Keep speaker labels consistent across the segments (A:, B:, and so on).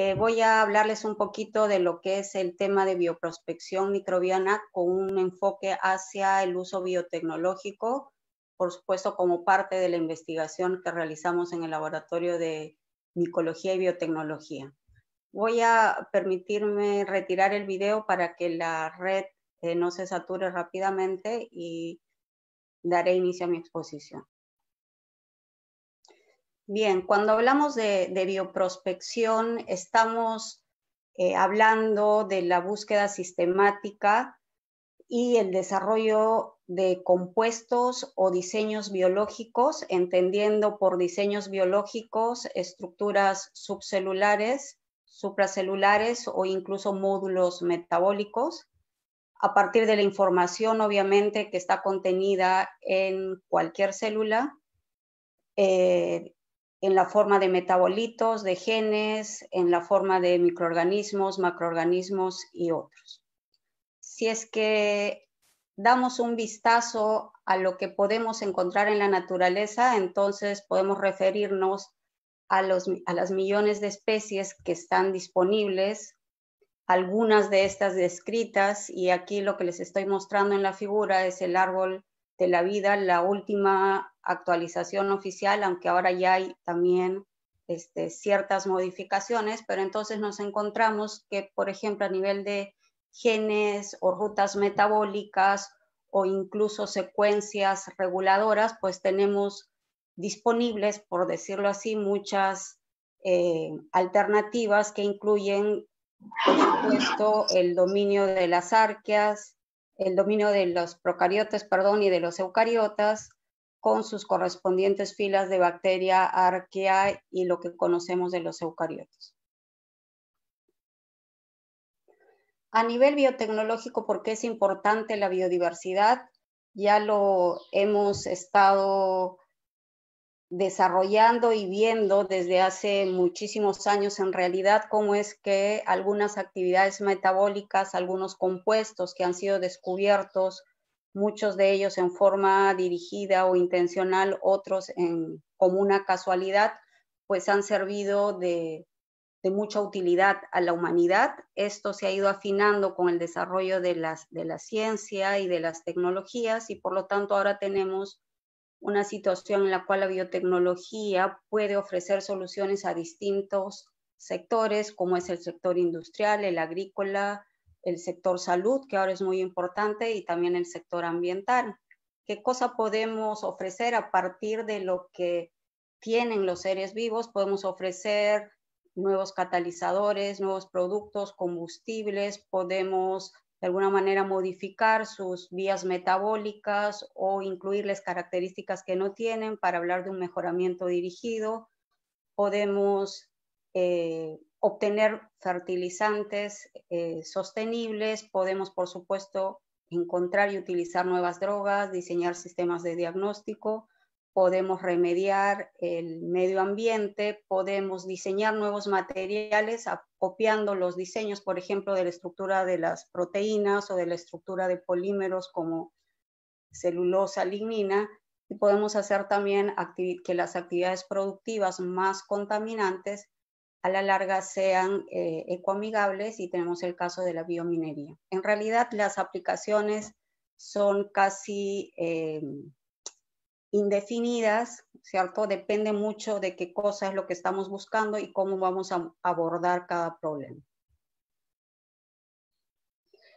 A: Eh, voy a hablarles un poquito de lo que es el tema de bioprospección microbiana con un enfoque hacia el uso biotecnológico, por supuesto como parte de la investigación que realizamos en el Laboratorio de Micología y Biotecnología. Voy a permitirme retirar el video para que la red eh, no se sature rápidamente y daré inicio a mi exposición. Bien, cuando hablamos de, bioprospección, estamos eh, hablando de la búsqueda sistemática y el desarrollo de compuestos o diseños biológicos, entendiendo por diseños biológicos estructuras subcelulares, supracelulares o incluso módulos metabólicos, a partir de la información obviamente que está contenida en cualquier célula eh, en la forma de metabolitos, de genes, en la forma de microorganismos, macroorganismos y otros. Si es que damos un vistazo a lo que podemos encontrar en la naturaleza, entonces podemos referirnos a, a las millones de especies que están disponibles, algunas de estas descritas, y aquí lo que les estoy mostrando en la figura es el árbol de la vida, la última actualización oficial, aunque ahora ya hay también este, ciertas modificaciones, pero entonces nos encontramos que, por ejemplo, a nivel de genes o rutas metabólicas o incluso secuencias reguladoras, pues tenemos disponibles, por decirlo así, muchas eh, alternativas que incluyen, por supuesto, el dominio de las arqueas, el dominio de los procariotas perdón, y de los eucariotas con sus correspondientes filas de bacteria, arquea y lo que conocemos de los eucariotas. A nivel biotecnológico, ¿por qué es importante la biodiversidad? Ya lo hemos estado desarrollando y viendo desde hace muchísimos años en realidad cómo es que algunas actividades metabólicas, algunos compuestos que han sido descubiertos, muchos de ellos en forma dirigida o intencional, otros en, como una casualidad, pues han servido de, mucha utilidad a la humanidad. Esto se ha ido afinando con el desarrollo de, las, de la ciencia y de las tecnologías y por lo tanto ahora tenemos una situación en la cual la biotecnología puede ofrecer soluciones a distintos sectores, como es el sector industrial, el agrícola, el sector salud, que ahora es muy importante, y también el sector ambiental. ¿Qué cosa podemos ofrecer a partir de lo que tienen los seres vivos? Podemos ofrecer nuevos catalizadores, nuevos productos, combustibles, podemos de alguna manera modificar sus vías metabólicas o incluirles características que no tienen para hablar de un mejoramiento dirigido. Podemos eh, obtener fertilizantes eh, sostenibles, podemos por supuesto encontrar y utilizar nuevas drogas, diseñar sistemas de diagnóstico, podemos remediar el medio ambiente, podemos diseñar nuevos materiales a copiando los diseños, por ejemplo, de la estructura de las proteínas o de la estructura de polímeros como celulosa, lignina, y podemos hacer también que las actividades productivas más contaminantes a la larga sean eh, ecoamigables y tenemos el caso de la biominería. En realidad las aplicaciones son casi eh, indefinidas ¿cierto? Depende mucho de qué cosa es lo que estamos buscando y cómo vamos a abordar cada problema.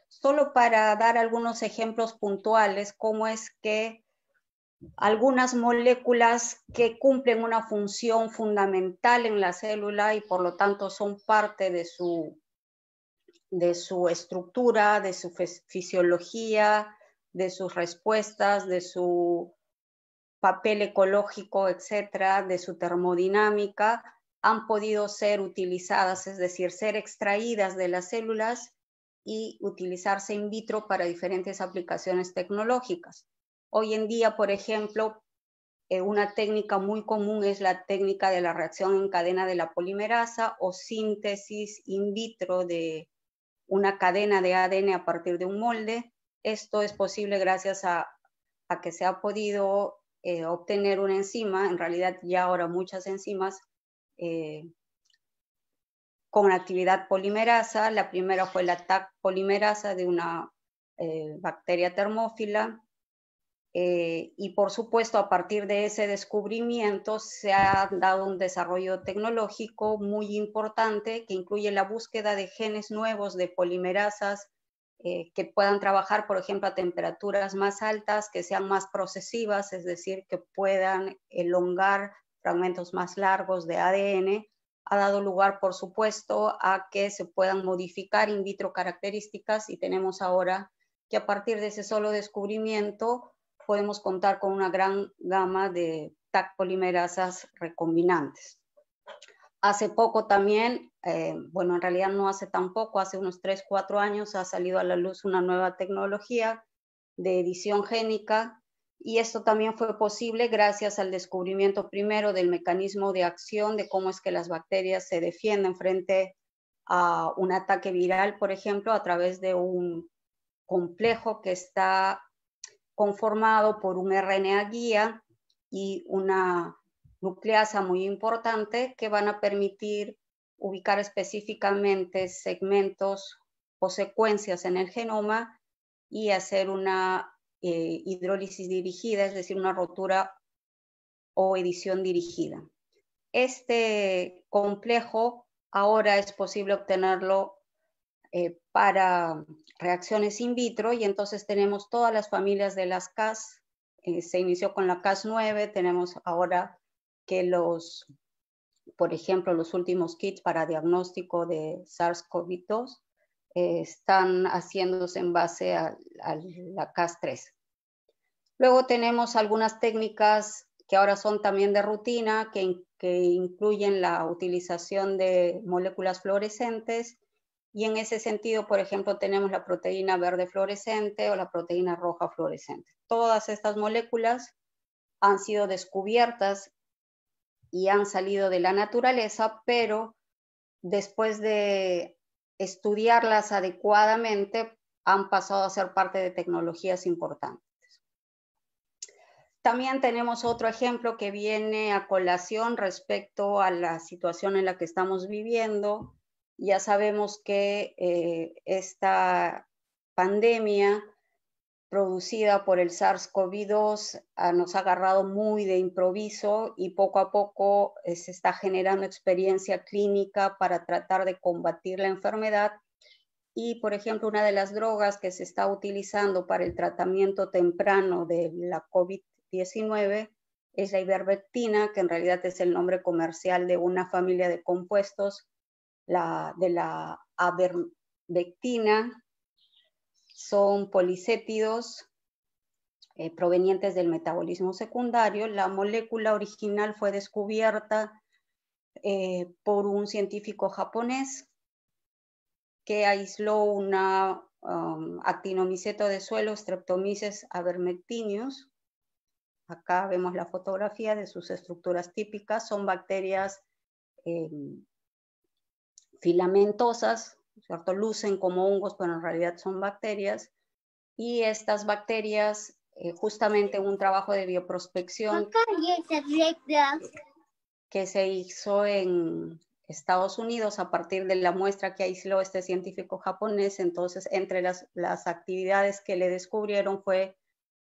A: Solo para dar algunos ejemplos puntuales, cómo es que algunas moléculas que cumplen una función fundamental en la célula y por lo tanto son parte de su, de su estructura, de su fisiología, de sus respuestas, de su papel ecológico, etcétera, de su termodinámica, han podido ser utilizadas, es decir, ser extraídas de las células y utilizarse in vitro para diferentes aplicaciones tecnológicas. Hoy en día, por ejemplo, eh, una técnica muy común es la técnica de la reacción en cadena de la polimerasa o síntesis in vitro de una cadena de ADN a partir de un molde. Esto es posible gracias a que se ha podido eh, obtener una enzima, en realidad ya ahora muchas enzimas, eh, con actividad polimerasa. La primera fue la TAC polimerasa de una eh, bacteria termófila. y por supuesto, a partir de ese descubrimiento se ha dado un desarrollo tecnológico muy importante que incluye la búsqueda de genes nuevos de polimerasas eh, que puedan trabajar, por ejemplo, a temperaturas más altas, que sean más procesivas, es decir, que puedan elongar fragmentos más largos de ADN, ha dado lugar, por supuesto, a que se puedan modificar in vitro características y tenemos ahora que a partir de ese solo descubrimiento podemos contar con una gran gama de TAC polimerasas recombinantes. Hace poco también, eh, bueno, en realidad no hace tan poco, hace unos 3, 4 años ha salido a la luz una nueva tecnología de edición génica y esto también fue posible gracias al descubrimiento primero del mecanismo de acción de cómo es que las bacterias se defienden frente a un ataque viral, por ejemplo, a través de un complejo que está conformado por un RNA guía y una nucleasa muy importante que van a permitir ubicar específicamente segmentos o secuencias en el genoma y hacer una eh, hidrólisis dirigida, es decir, una rotura o edición dirigida. Este complejo ahora es posible obtenerlo eh, para reacciones in vitro y entonces tenemos todas las familias de las Cas. Eh, se inició con la Cas9, tenemos ahora que los, por ejemplo, los últimos kits para diagnóstico de SARS-CoV-2 eh, están haciéndose en base a, la CAS-3. Luego tenemos algunas técnicas que ahora son también de rutina, que, que incluyen la utilización de moléculas fluorescentes y en ese sentido, por ejemplo, tenemos la proteína verde fluorescente o la proteína roja fluorescente. Todas estas moléculas han sido descubiertas y han salido de la naturaleza, pero después de estudiarlas adecuadamente han pasado a ser parte de tecnologías importantes. También tenemos otro ejemplo que viene a colación respecto a la situación en la que estamos viviendo. Ya sabemos que eh, esta pandemia producida por el SARS-CoV-2 ah, nos ha agarrado muy de improviso y poco a poco eh, se está generando experiencia clínica para tratar de combatir la enfermedad. Y, por ejemplo, una de las drogas que se está utilizando para el tratamiento temprano de la COVID-19 es la ivermectina, que en realidad es el nombre comercial de una familia de compuestos, la, de la avermectina, son policétidos eh, provenientes del metabolismo secundario. La molécula original fue descubierta eh, por un científico japonés que aisló una um, actinomiceto de suelo, Streptomyces Abermetinius. Acá vemos la fotografía de sus estructuras típicas. Son bacterias eh, filamentosas Lucen como hongos, pero en realidad son bacterias. Y estas bacterias, eh, justamente un trabajo de bioprospección que se hizo en Estados Unidos a partir de la muestra que aisló este científico japonés. Entonces, entre las, las actividades que le descubrieron fue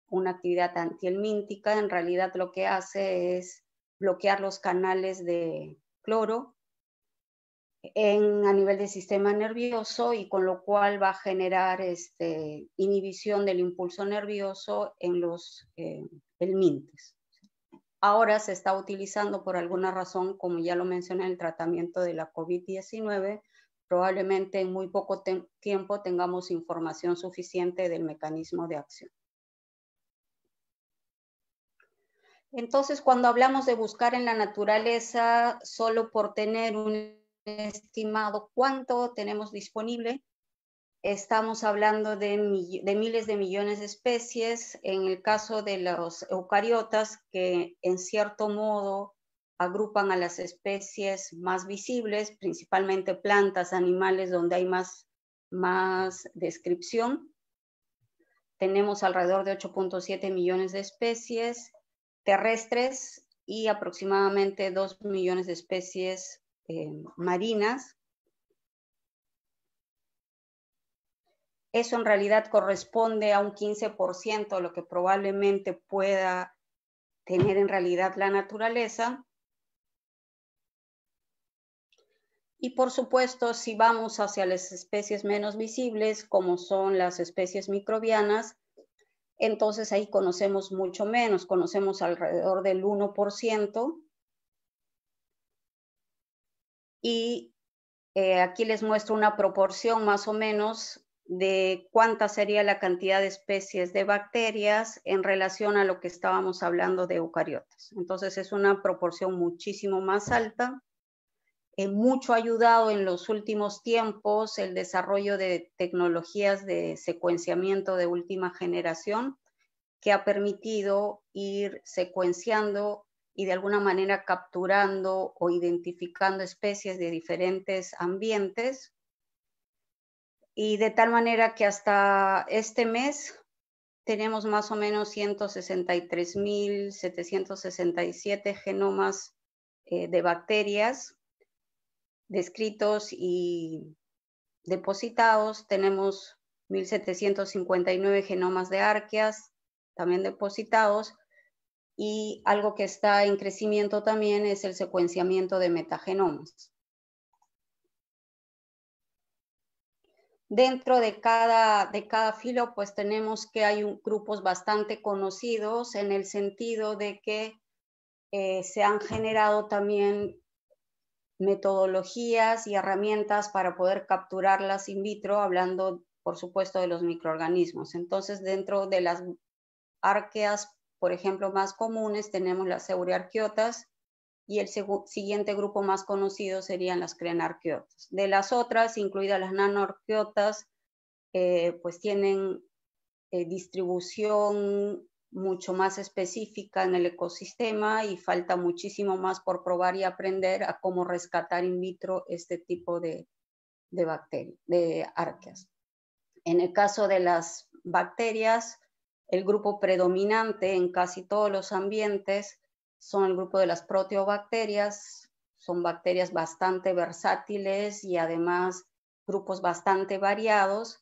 A: una actividad antihelmíntica. En realidad lo que hace es bloquear los canales de cloro en, a nivel del sistema nervioso y con lo cual va a generar este, inhibición del impulso nervioso en los eh, Ahora se está utilizando por alguna razón, como ya lo mencioné, el tratamiento de la COVID-19. Probablemente en muy poco tiempo tengamos información suficiente del mecanismo de acción. Entonces, cuando hablamos de buscar en la naturaleza solo por tener un estimado cuánto tenemos disponible. Estamos hablando de, miles de millones de especies. En el caso de los eucariotas, que en cierto modo agrupan a las especies más visibles, principalmente plantas, animales, donde hay más, más descripción. Tenemos alrededor de 8.7 millones de especies terrestres y aproximadamente 2 millones de especies Em, marinas, eso en realidad corresponde a un 15% lo que probablemente pueda tener en realidad la naturaleza. Y por supuesto, si vamos hacia las especies menos visibles, como son las especies microbianas, entonces ahí conocemos mucho menos, conocemos alrededor del 1%, y eh, aquí les muestro una proporción más o menos de cuánta sería la cantidad de especies de bacterias en relación a lo que estábamos hablando de eucariotas. Entonces es una proporción muchísimo más alta. Eh, mucho ayudado en los últimos tiempos el desarrollo de tecnologías de secuenciamiento de última generación que ha permitido ir secuenciando y de alguna manera capturando o identificando especies de diferentes ambientes. Y de tal manera que hasta este mes tenemos más o menos 163.767 genomas eh, de bacterias descritos y depositados. Tenemos 1.759 genomas de arqueas también depositados y algo que está en crecimiento también es el secuenciamiento de metagenomas. Dentro de cada, de cada filo, pues tenemos que hay grupos bastante conocidos en el sentido de que eh, se han generado también metodologías y herramientas para poder capturarlas in vitro, hablando, por supuesto, de los microorganismos. Entonces, dentro de las arqueas por ejemplo, más comunes tenemos las euroarquiotas y el siguiente grupo más conocido serían las crenarquiotas. De las otras, incluidas las nanoarquiotas, eh, pues tienen eh, distribución mucho más específica en el ecosistema y falta muchísimo más por probar y aprender a cómo rescatar in vitro este tipo de, de bacterias, de arqueas. En el caso de las bacterias, el grupo predominante en casi todos los ambientes son el grupo de las proteobacterias, son bacterias bastante versátiles y además grupos bastante variados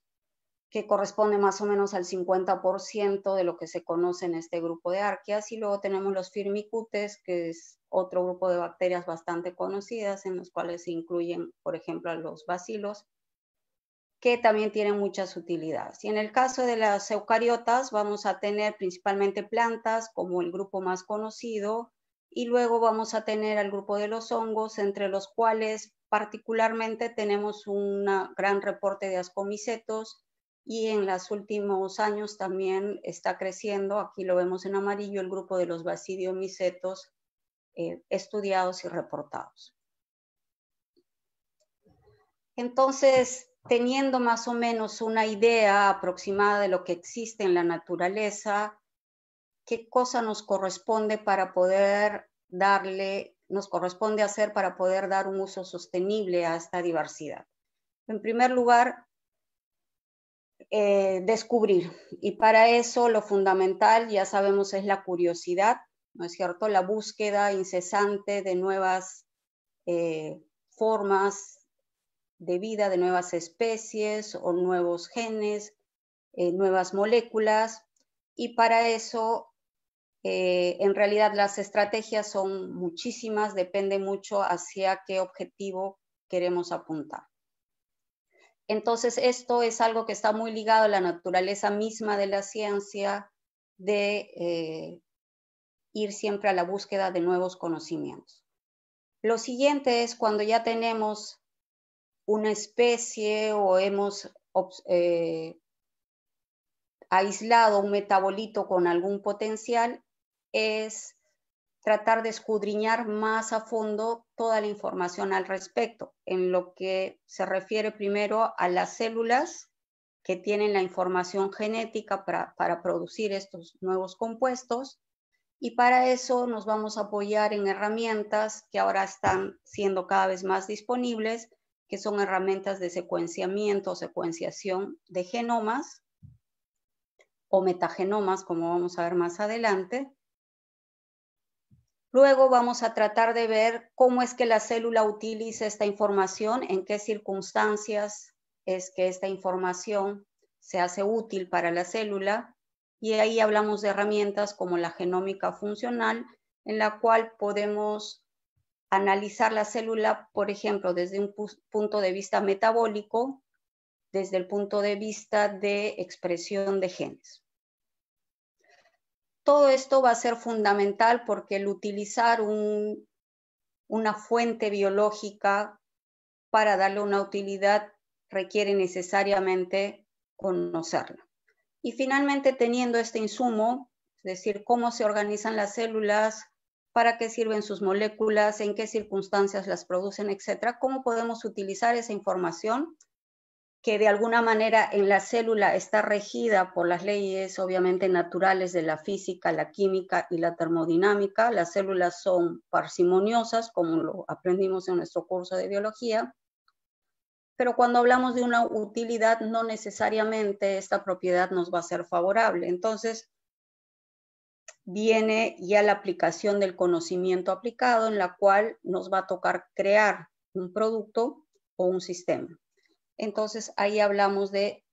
A: que corresponden más o menos al 50% de lo que se conoce en este grupo de arqueas. Y luego tenemos los firmicutes, que es otro grupo de bacterias bastante conocidas, en los cuales se incluyen, por ejemplo, los bacilos que también tienen muchas utilidades. Y en el caso de las eucariotas, vamos a tener principalmente plantas como el grupo más conocido, y luego vamos a tener al grupo de los hongos, entre los cuales particularmente tenemos un gran reporte de ascomicetos y en los últimos años también está creciendo, aquí lo vemos en amarillo, el grupo de los basidiomicetos eh, estudiados y reportados. Entonces, teniendo más o menos una idea aproximada de lo que existe en la naturaleza, qué cosa nos corresponde para poder darle, nos corresponde hacer para poder dar un uso sostenible a esta diversidad. En primer lugar, eh, descubrir. Y para eso lo fundamental, ya sabemos, es la curiosidad, ¿no es cierto? La búsqueda incesante de nuevas eh, formas de vida de nuevas especies o nuevos genes, eh, nuevas moléculas, y para eso eh, en realidad las estrategias son muchísimas, depende mucho hacia qué objetivo queremos apuntar. Entonces esto es algo que está muy ligado a la naturaleza misma de la ciencia, de eh, ir siempre a la búsqueda de nuevos conocimientos. Lo siguiente es cuando ya tenemos una especie o hemos eh, aislado un metabolito con algún potencial es tratar de escudriñar más a fondo toda la información al respecto, en lo que se refiere primero a las células que tienen la información genética para producir estos nuevos compuestos, y para eso nos vamos a apoyar en herramientas que ahora están siendo cada vez más disponibles, que son herramientas de secuenciamiento o secuenciación de genomas o metagenomas, como vamos a ver más adelante. Luego vamos a tratar de ver cómo es que la célula utiliza esta información, en qué circunstancias es que esta información se hace útil para la célula. Y ahí hablamos de herramientas como la genómica funcional, en la cual podemos analizar la célula, por ejemplo, desde un punto de vista metabólico, desde el punto de vista de expresión de genes. Todo esto va a ser fundamental porque el utilizar una fuente biológica para darle una utilidad requiere necesariamente conocerla. Y finalmente, teniendo este insumo, es decir, cómo se organizan las células, para qué sirven sus moléculas, en qué circunstancias las producen, etcétera, cómo podemos utilizar esa información que de alguna manera en la célula está regida por las leyes obviamente naturales de la física, la química y la termodinámica. Las células son parsimoniosas, como lo aprendimos en nuestro curso de biología. Pero cuando hablamos de una utilidad, no necesariamente esta propiedad nos va a ser favorable. Entonces, viene ya la aplicación del conocimiento aplicado en la cual nos va a tocar crear un producto o un sistema. Entonces ahí hablamos de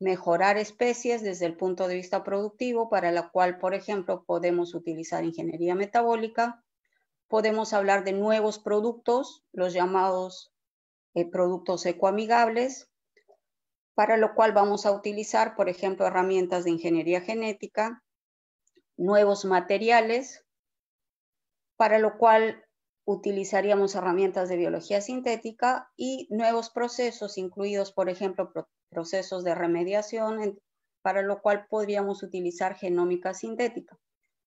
A: mejorar especies desde el punto de vista productivo, para la cual, por ejemplo, podemos utilizar ingeniería metabólica, podemos hablar de nuevos productos, los llamados eh, productos ecoamigables, para lo cual vamos a utilizar, por ejemplo, herramientas de ingeniería genética, nuevos materiales, para lo cual utilizaríamos herramientas de biología sintética y nuevos procesos, incluidos, por ejemplo, procesos de remediación, para lo cual podríamos utilizar genómica sintética.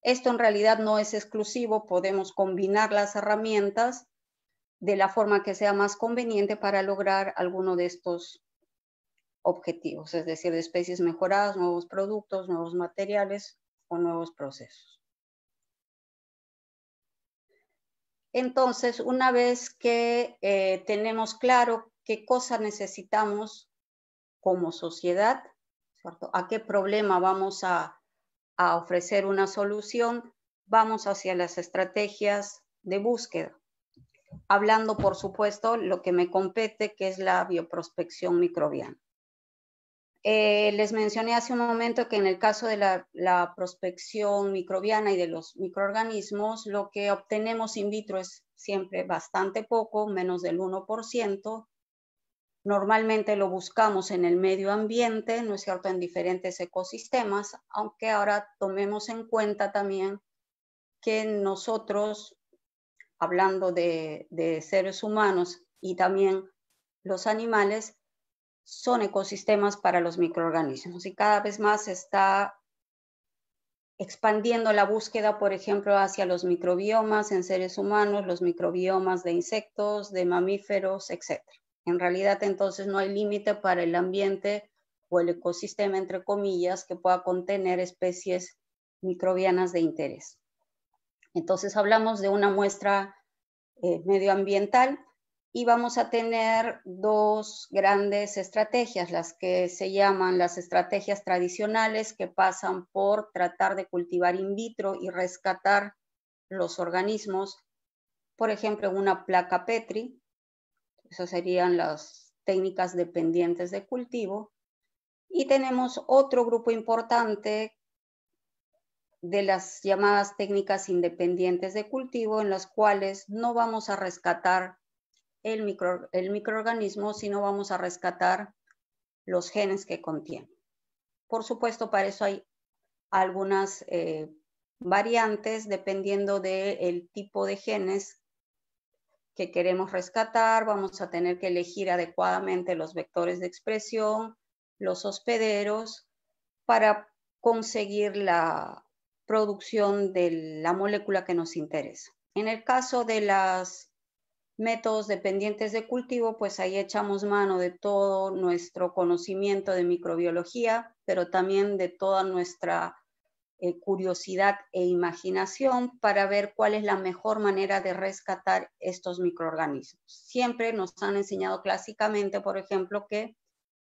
A: Esto en realidad no es exclusivo, podemos combinar las herramientas de la forma que sea más conveniente para lograr alguno de estos objetivos, es decir, de especies mejoradas, nuevos productos, nuevos materiales nuevos procesos. Entonces, una vez que eh, tenemos claro qué cosa necesitamos como sociedad, a qué problema vamos a, a ofrecer una solución, vamos hacia las estrategias de búsqueda. Hablando, por supuesto, lo que me compete, que es la bioprospección microbiana. Eh, les mencioné hace un momento que en el caso de la, prospección microbiana y de los microorganismos, lo que obtenemos in vitro es siempre bastante poco, menos del 1%. Normalmente lo buscamos en el medio ambiente, ¿no es cierto?, en diferentes ecosistemas, aunque ahora tomemos en cuenta también que nosotros, hablando de seres humanos y también los animales, son ecosistemas para los microorganismos y cada vez más está expandiendo la búsqueda, por ejemplo, hacia los microbiomas en seres humanos, los microbiomas de insectos, de mamíferos, etc. En realidad, entonces, no hay límite para el ambiente o el ecosistema, entre comillas, que pueda contener especies microbianas de interés. Entonces, hablamos de una muestra eh, medioambiental y vamos a tener dos grandes estrategias, las que se llaman las estrategias tradicionales que pasan por tratar de cultivar in vitro y rescatar los organismos, por ejemplo, una placa Petri, esas serían las técnicas dependientes de cultivo, y tenemos otro grupo importante de las llamadas técnicas independientes de cultivo en las cuales no vamos a rescatar el, micro, el microorganismo si no vamos a rescatar los genes que contiene. Por supuesto, para eso hay algunas eh, variantes dependiendo del tipo de genes que queremos rescatar. Vamos a tener que elegir adecuadamente los vectores de expresión, los hospederos, para conseguir la producción de la molécula que nos interesa. En el caso de las métodos dependientes de cultivo, pues ahí echamos mano de todo nuestro conocimiento de microbiología, pero también de toda nuestra eh, curiosidad e imaginación para ver cuál es la mejor manera de rescatar estos microorganismos. Siempre nos han enseñado clásicamente, por ejemplo, que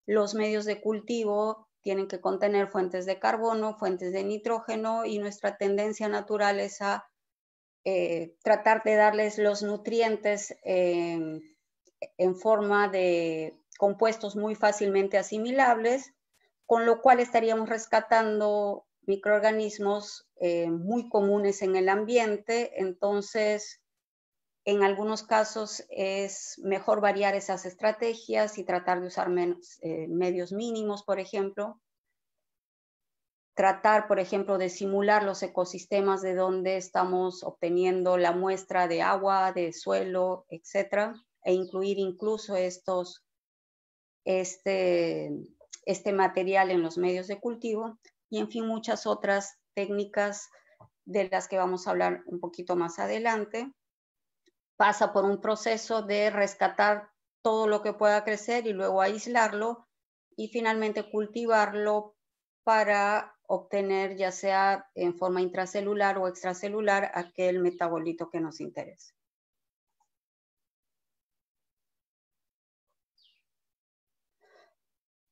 A: los medios de cultivo tienen que contener fuentes de carbono, fuentes de nitrógeno y nuestra tendencia natural es a eh, tratar de darles los nutrientes eh, en forma de compuestos muy fácilmente asimilables, con lo cual estaríamos rescatando microorganismos eh, muy comunes en el ambiente. Entonces, en algunos casos es mejor variar esas estrategias y tratar de usar medios mínimos, por ejemplo, tratar, por ejemplo, de simular los ecosistemas de donde estamos obteniendo la muestra de agua, de suelo, etcétera, e incluir incluso estos, este, este material en los medios de cultivo y, en fin, muchas otras técnicas de las que vamos a hablar un poquito más adelante. Pasa por un proceso de rescatar todo lo que pueda crecer y luego aislarlo y finalmente cultivarlo para obtener ya sea en forma intracelular o extracelular aquel metabolito que nos interese.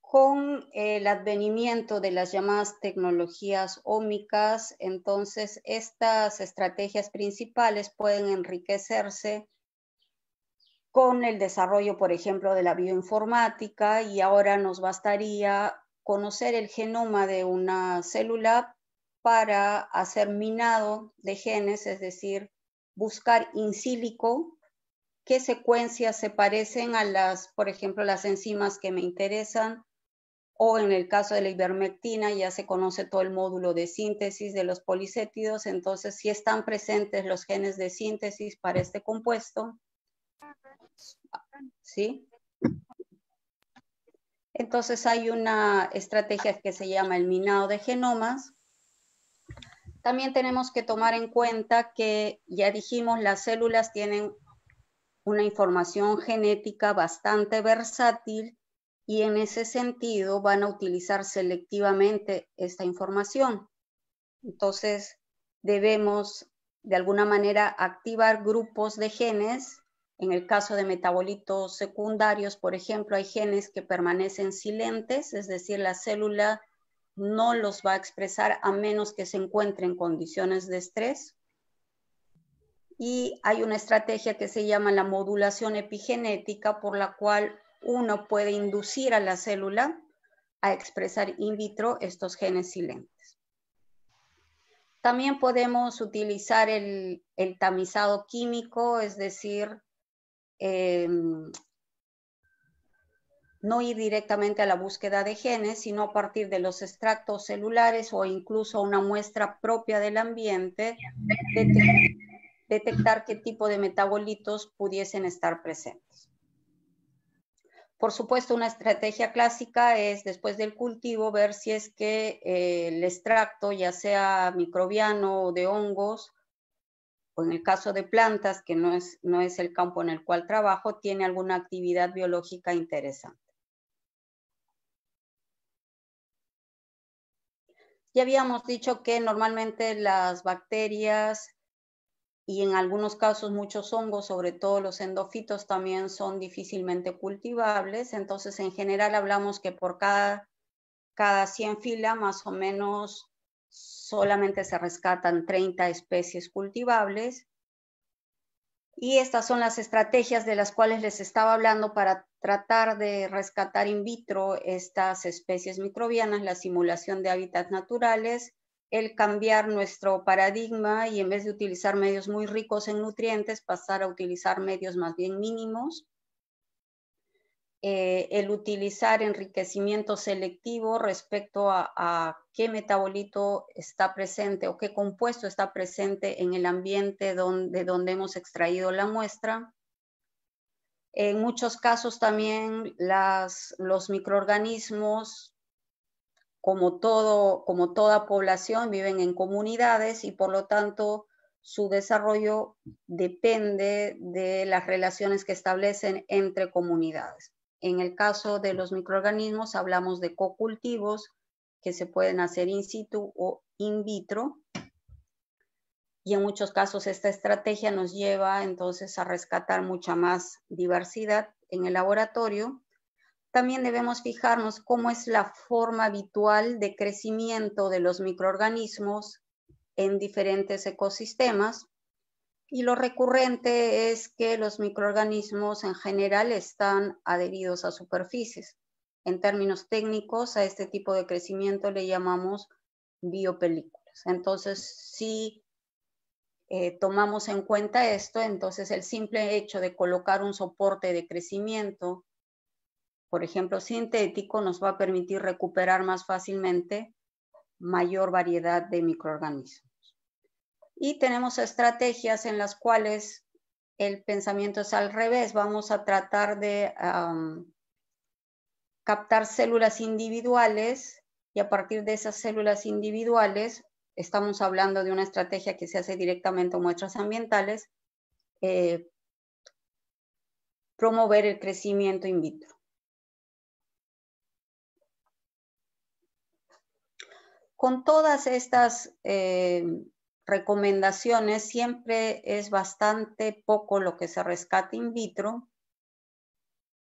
A: con eh, el advenimiento de las llamadas tecnologías ómicas, entonces estas estrategias principales pueden enriquecerse con el desarrollo, por ejemplo, de la bioinformática y ahora nos bastaría conocer el genoma de una célula para hacer minado de genes, es decir, buscar in sílico qué secuencias se parecen a las, por ejemplo, las enzimas que me interesan, o en el caso de la ivermectina ya se conoce todo el módulo de síntesis de los policétidos, entonces si están presentes los genes de síntesis para este compuesto, ¿sí? Entonces hay una estrategia que se llama el minado de
B: genomas. También
A: tenemos que tomar en cuenta que, ya dijimos, las células tienen una información genética bastante versátil y en ese sentido van a utilizar selectivamente esta información. Entonces debemos de alguna manera activar grupos de genes en el caso de metabolitos secundarios, por ejemplo, hay genes que permanecen silentes, es decir, la célula no los va a expresar a menos que se encuentre en condiciones de estrés. Y hay una estrategia que se llama la modulación epigenética, por la cual uno puede inducir a la célula a expresar in vitro estos genes
B: silentes.
A: También podemos utilizar el, el tamizado químico, es decir, Em, no ir directamente a la búsqueda de genes, sino a partir de los extractos celulares o incluso una muestra propia del ambiente, detectar qué tipo de metabolitos pudiesen estar presentes. Por supuesto, una estrategia clásica es después del cultivo ver si es que eh, el extracto, ya sea microbiano o de hongos, o en el caso de plantas, que no es, no es el campo en el cual trabajo, tiene alguna actividad biológica interesante. Ya habíamos dicho que normalmente las bacterias y en algunos casos muchos hongos, sobre todo los endofitos, también son difícilmente cultivables. Entonces, en general hablamos que por cada, cada 100 fila más o menos solamente se rescatan 30 especies cultivables. Y estas son las estrategias de las cuales les estaba hablando para tratar de rescatar in vitro estas especies microbianas, la simulación de hábitats naturales, el cambiar nuestro paradigma y en vez de utilizar medios muy ricos en nutrientes, pasar a utilizar medios más bien mínimos eh, el utilizar enriquecimiento selectivo respecto a, qué metabolito está presente o qué compuesto está presente en el ambiente donde, donde hemos extraído la muestra. En muchos casos también los microorganismos, como toda población, viven en comunidades y por lo tanto su desarrollo depende de las relaciones que establecen entre comunidades. En el caso de los microorganismos hablamos de cocultivos que se pueden hacer in situ o in vitro. Y en muchos casos esta estrategia nos lleva entonces a rescatar mucha más diversidad en el laboratorio. También debemos fijarnos cómo es la forma habitual de crecimiento de los microorganismos en diferentes ecosistemas y lo recurrente es que los microorganismos en general están adheridos a superficies. En términos técnicos, a este tipo de crecimiento le llamamos biopelículas. Entonces, si eh, tomamos en cuenta esto, entonces el simple hecho de colocar un soporte de crecimiento, por ejemplo, sintético, nos va a permitir recuperar más fácilmente mayor variedad de microorganismos. Y tenemos estrategias en las cuales el pensamiento es al revés. Vamos a tratar de captar células individuales y a partir de esas células individuales, estamos hablando de una estrategia que se hace directamente a muestras ambientales, eh, promover el crecimiento in vitro. Con todas estas eh, recomendaciones siempre es bastante poco lo que se rescata in vitro.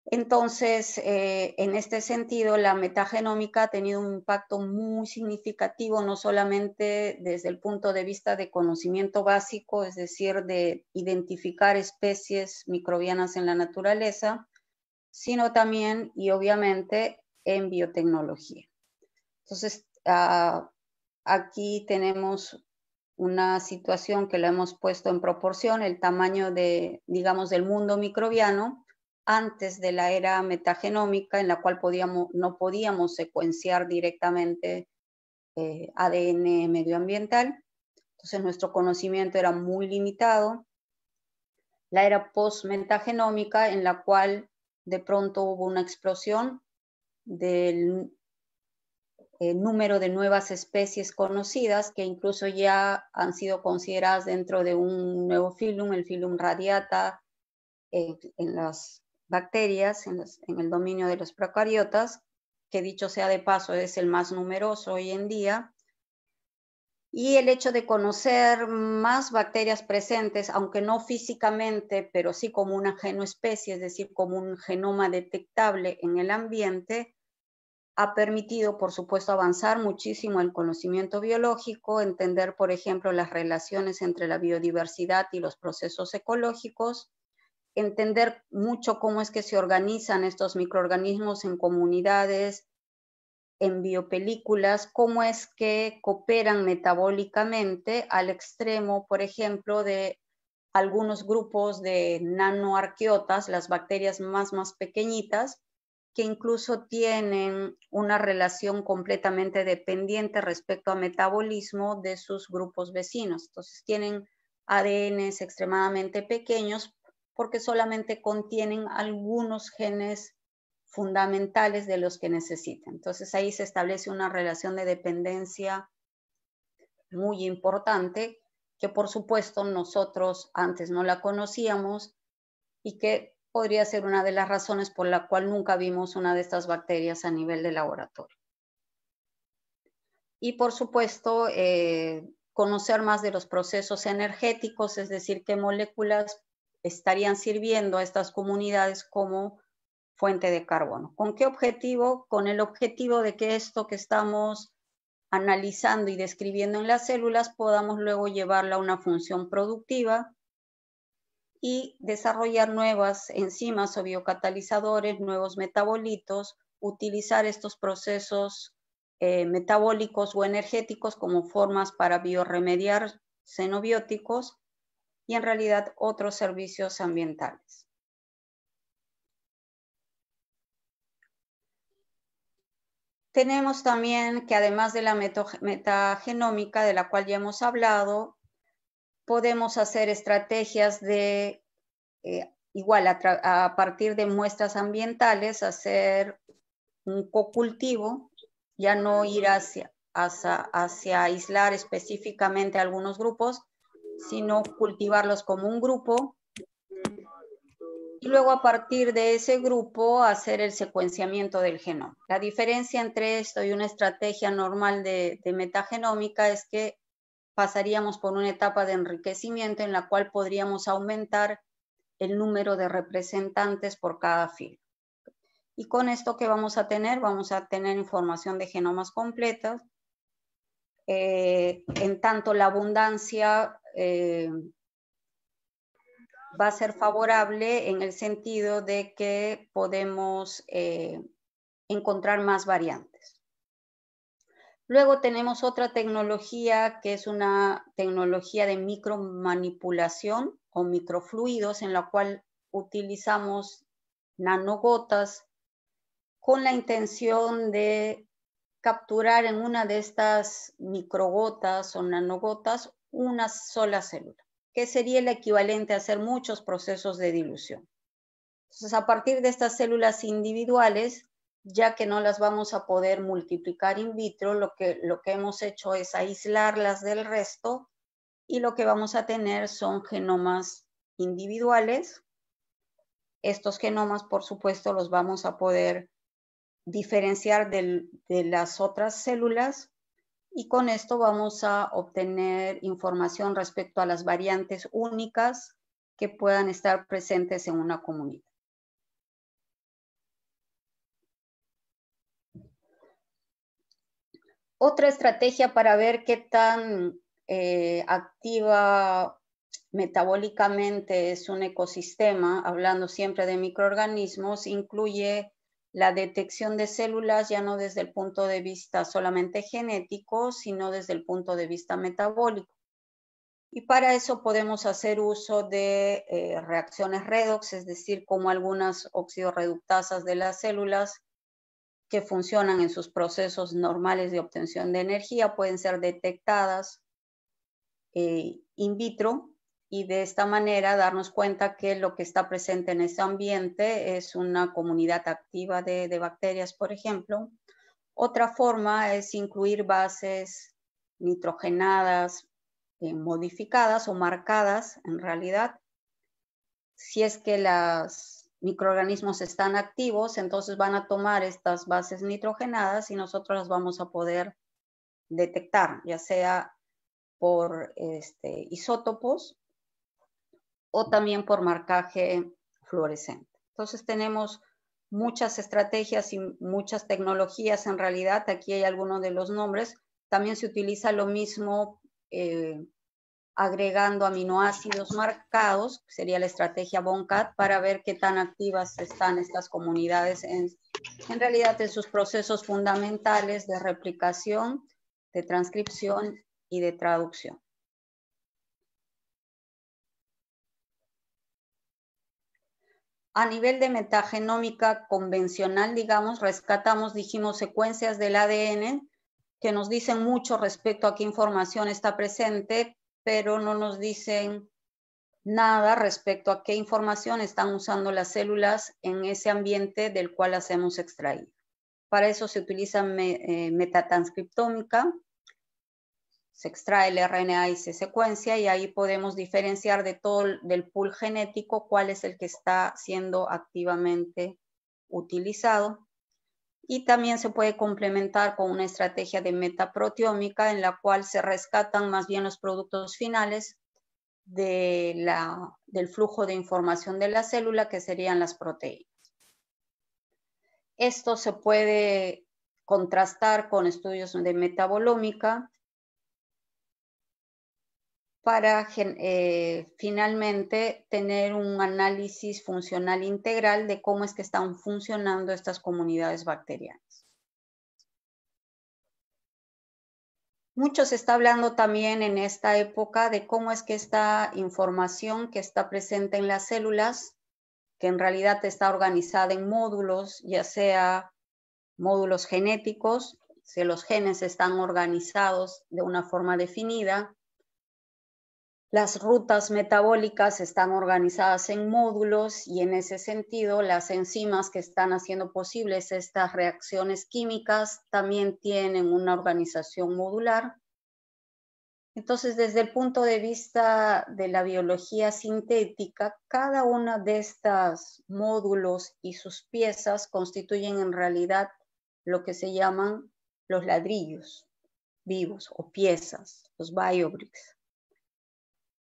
A: Entonces, eh, en este sentido, la metagenómica ha tenido un impacto muy significativo, no solamente desde el punto de vista de conocimiento básico, es decir, de identificar especies microbianas en la naturaleza, sino también y obviamente en biotecnología. Entonces, ah, aquí tenemos una situación que la hemos puesto en proporción, el tamaño de, digamos, del mundo microbiano antes de la era metagenómica en la cual podíamos, no podíamos secuenciar directamente eh, ADN medioambiental. Entonces nuestro conocimiento era muy limitado. La era post-metagenómica en la cual de pronto hubo una explosión del número de nuevas especies conocidas que incluso ya han sido consideradas dentro de un nuevo filum, el filum radiata, eh, en las bacterias, en, el dominio de los procariotas, que dicho sea de paso es el más numeroso hoy en día. Y el hecho de conocer más bacterias presentes, aunque no físicamente, pero sí como una genoespecie, es decir, como un genoma detectable en el ambiente, ha permitido, por supuesto, avanzar muchísimo el conocimiento biológico, entender, por ejemplo, las relaciones entre la biodiversidad y los procesos ecológicos, entender mucho cómo es que se organizan estos microorganismos en comunidades, en biopelículas, cómo es que cooperan metabólicamente al extremo, por ejemplo, de algunos grupos de nanoarqueotas, las bacterias más, más pequeñitas, que incluso tienen una relación completamente dependiente respecto al metabolismo de sus grupos vecinos. Entonces tienen ADNs extremadamente pequeños porque solamente contienen algunos genes fundamentales de los que necesitan. Entonces ahí se establece una relación de dependencia muy importante que por supuesto nosotros antes no la conocíamos y que podría ser una de las razones por la cual nunca vimos una de estas bacterias a nivel de laboratorio. Y por supuesto, eh, conocer más de los procesos energéticos, es decir, qué moléculas estarían sirviendo a estas comunidades como fuente de carbono. ¿Con qué objetivo? Con el objetivo de que esto que estamos analizando y describiendo en las células podamos luego llevarla a una función productiva y desarrollar nuevas enzimas o biocatalizadores, nuevos metabolitos, utilizar estos procesos eh, metabólicos o energéticos como formas para bioremediar xenobióticos y en realidad otros servicios ambientales. Tenemos también que además de la metagenómica de la cual ya hemos hablado, podemos hacer estrategias de, eh, igual a, partir de muestras ambientales, hacer un cocultivo, ya no ir hacia, hacia, aislar específicamente algunos grupos, sino cultivarlos como un grupo y luego a partir de ese grupo hacer el secuenciamiento del genoma. La diferencia entre esto y una estrategia normal de, de, metagenómica es que pasaríamos por una etapa de enriquecimiento en la cual podríamos aumentar el número de representantes por cada filo. Y con esto que vamos a tener, vamos a tener información de genomas completos. Eh, en tanto, la abundancia eh, va a ser favorable en el sentido de que podemos eh, encontrar más variantes. Luego tenemos otra tecnología que es una tecnología de micromanipulación o microfluidos en la cual utilizamos nanogotas con la intención de capturar en una de estas microgotas o nanogotas una sola célula, que sería el equivalente a hacer muchos procesos de dilución. Entonces, a partir de estas células individuales, ya que no las vamos a poder multiplicar in vitro, lo que, lo que hemos hecho es aislarlas del resto y lo que vamos a tener son genomas individuales. Estos genomas, por supuesto, los vamos a poder diferenciar de las otras células y con esto vamos a obtener información respecto a las variantes únicas que puedan estar presentes en una comunidad. Otra
B: estrategia
A: para ver qué tan eh, activa metabólicamente es un ecosistema, hablando siempre de microorganismos, incluye la detección de células ya no desde el punto de vista solamente genético, sino desde el punto de vista metabólico. Y para eso podemos hacer uso de eh, reacciones redox, es decir, como algunas oxidoreductasas de las células que funcionan en sus procesos normales de obtención de energía pueden ser detectadas eh, in vitro y de esta manera darnos cuenta que lo que está presente en ese ambiente es una comunidad activa de, bacterias, por ejemplo. Otra forma es incluir bases nitrogenadas, eh, modificadas o marcadas en realidad, si es que las microorganismos están activos, entonces van a tomar estas bases nitrogenadas y nosotros las vamos a poder detectar, ya sea por este, isótopos o también por marcaje fluorescente. Entonces tenemos muchas estrategias y muchas tecnologías en realidad. Aquí hay algunos de los nombres. También se utiliza lo mismo eh, agregando aminoácidos marcados, sería la estrategia BONCAT, para ver qué tan activas están estas comunidades en, en realidad en sus procesos fundamentales de replicación, de transcripción y de traducción. A nivel de metagenómica convencional, digamos, rescatamos, dijimos, secuencias del ADN que nos dicen mucho respecto a qué información está presente, pero no nos dicen nada respecto a qué información están usando las células en ese ambiente del cual hacemos hemos Para eso se utiliza eh, metatranscriptómica, se extrae el RNA y se secuencia y ahí podemos diferenciar de todo del pool genético cuál es el que está siendo activamente utilizado y también se puede complementar con una estrategia de metaproteómica en la cual se rescatan más bien los productos finales del flujo de información de la célula, que serían las proteínas. Esto se puede contrastar con estudios de metabolómica para eh, finalmente tener un análisis funcional integral de cómo es que están funcionando estas comunidades bacterianas. Mucho se está hablando también en esta época de cómo es que esta información que está presente en las células, que en realidad está organizada en módulos, ya sea módulos genéticos, si los genes están organizados de una forma definida, las rutas metabólicas están organizadas en módulos y en ese sentido las enzimas que están haciendo posibles estas reacciones químicas también tienen una organización modular. Entonces, desde el punto de vista de la biología sintética, cada una de estos módulos y sus piezas constituyen en realidad lo que se llaman los ladrillos vivos o piezas, los biobricks.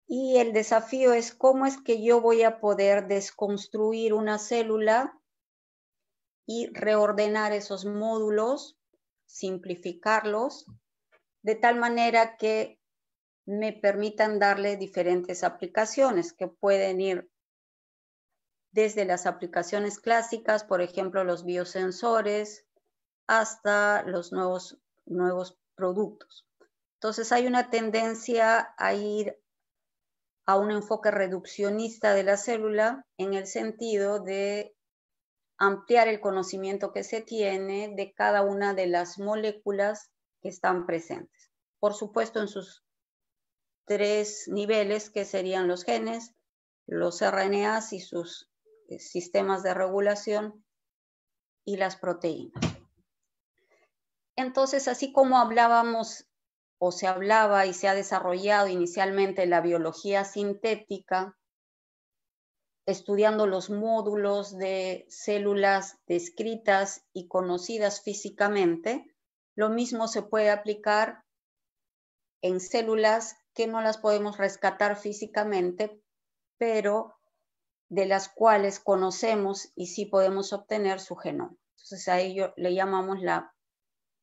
A: Y el desafío es cómo es que yo voy a poder desconstruir una célula y reordenar esos módulos, simplificarlos, de tal manera que me permitan darle diferentes aplicaciones que pueden ir desde las aplicaciones clásicas, por ejemplo, los biosensores, hasta los nuevos, nuevos productos. Entonces hay una tendencia a ir a un enfoque reduccionista de la célula en el sentido de ampliar el conocimiento que se tiene de cada una de las moléculas que están presentes. Por supuesto, en sus tres niveles, que serían los genes, los RNAs y sus eh, sistemas de regulación y las proteínas. Entonces, así como hablábamos o se hablaba y se ha desarrollado inicialmente la biología sintética, estudiando los módulos de células descritas y conocidas físicamente, lo mismo se puede aplicar en células que no las podemos rescatar físicamente, pero de las cuales conocemos y sí podemos obtener su genoma. Entonces a ello le llamamos la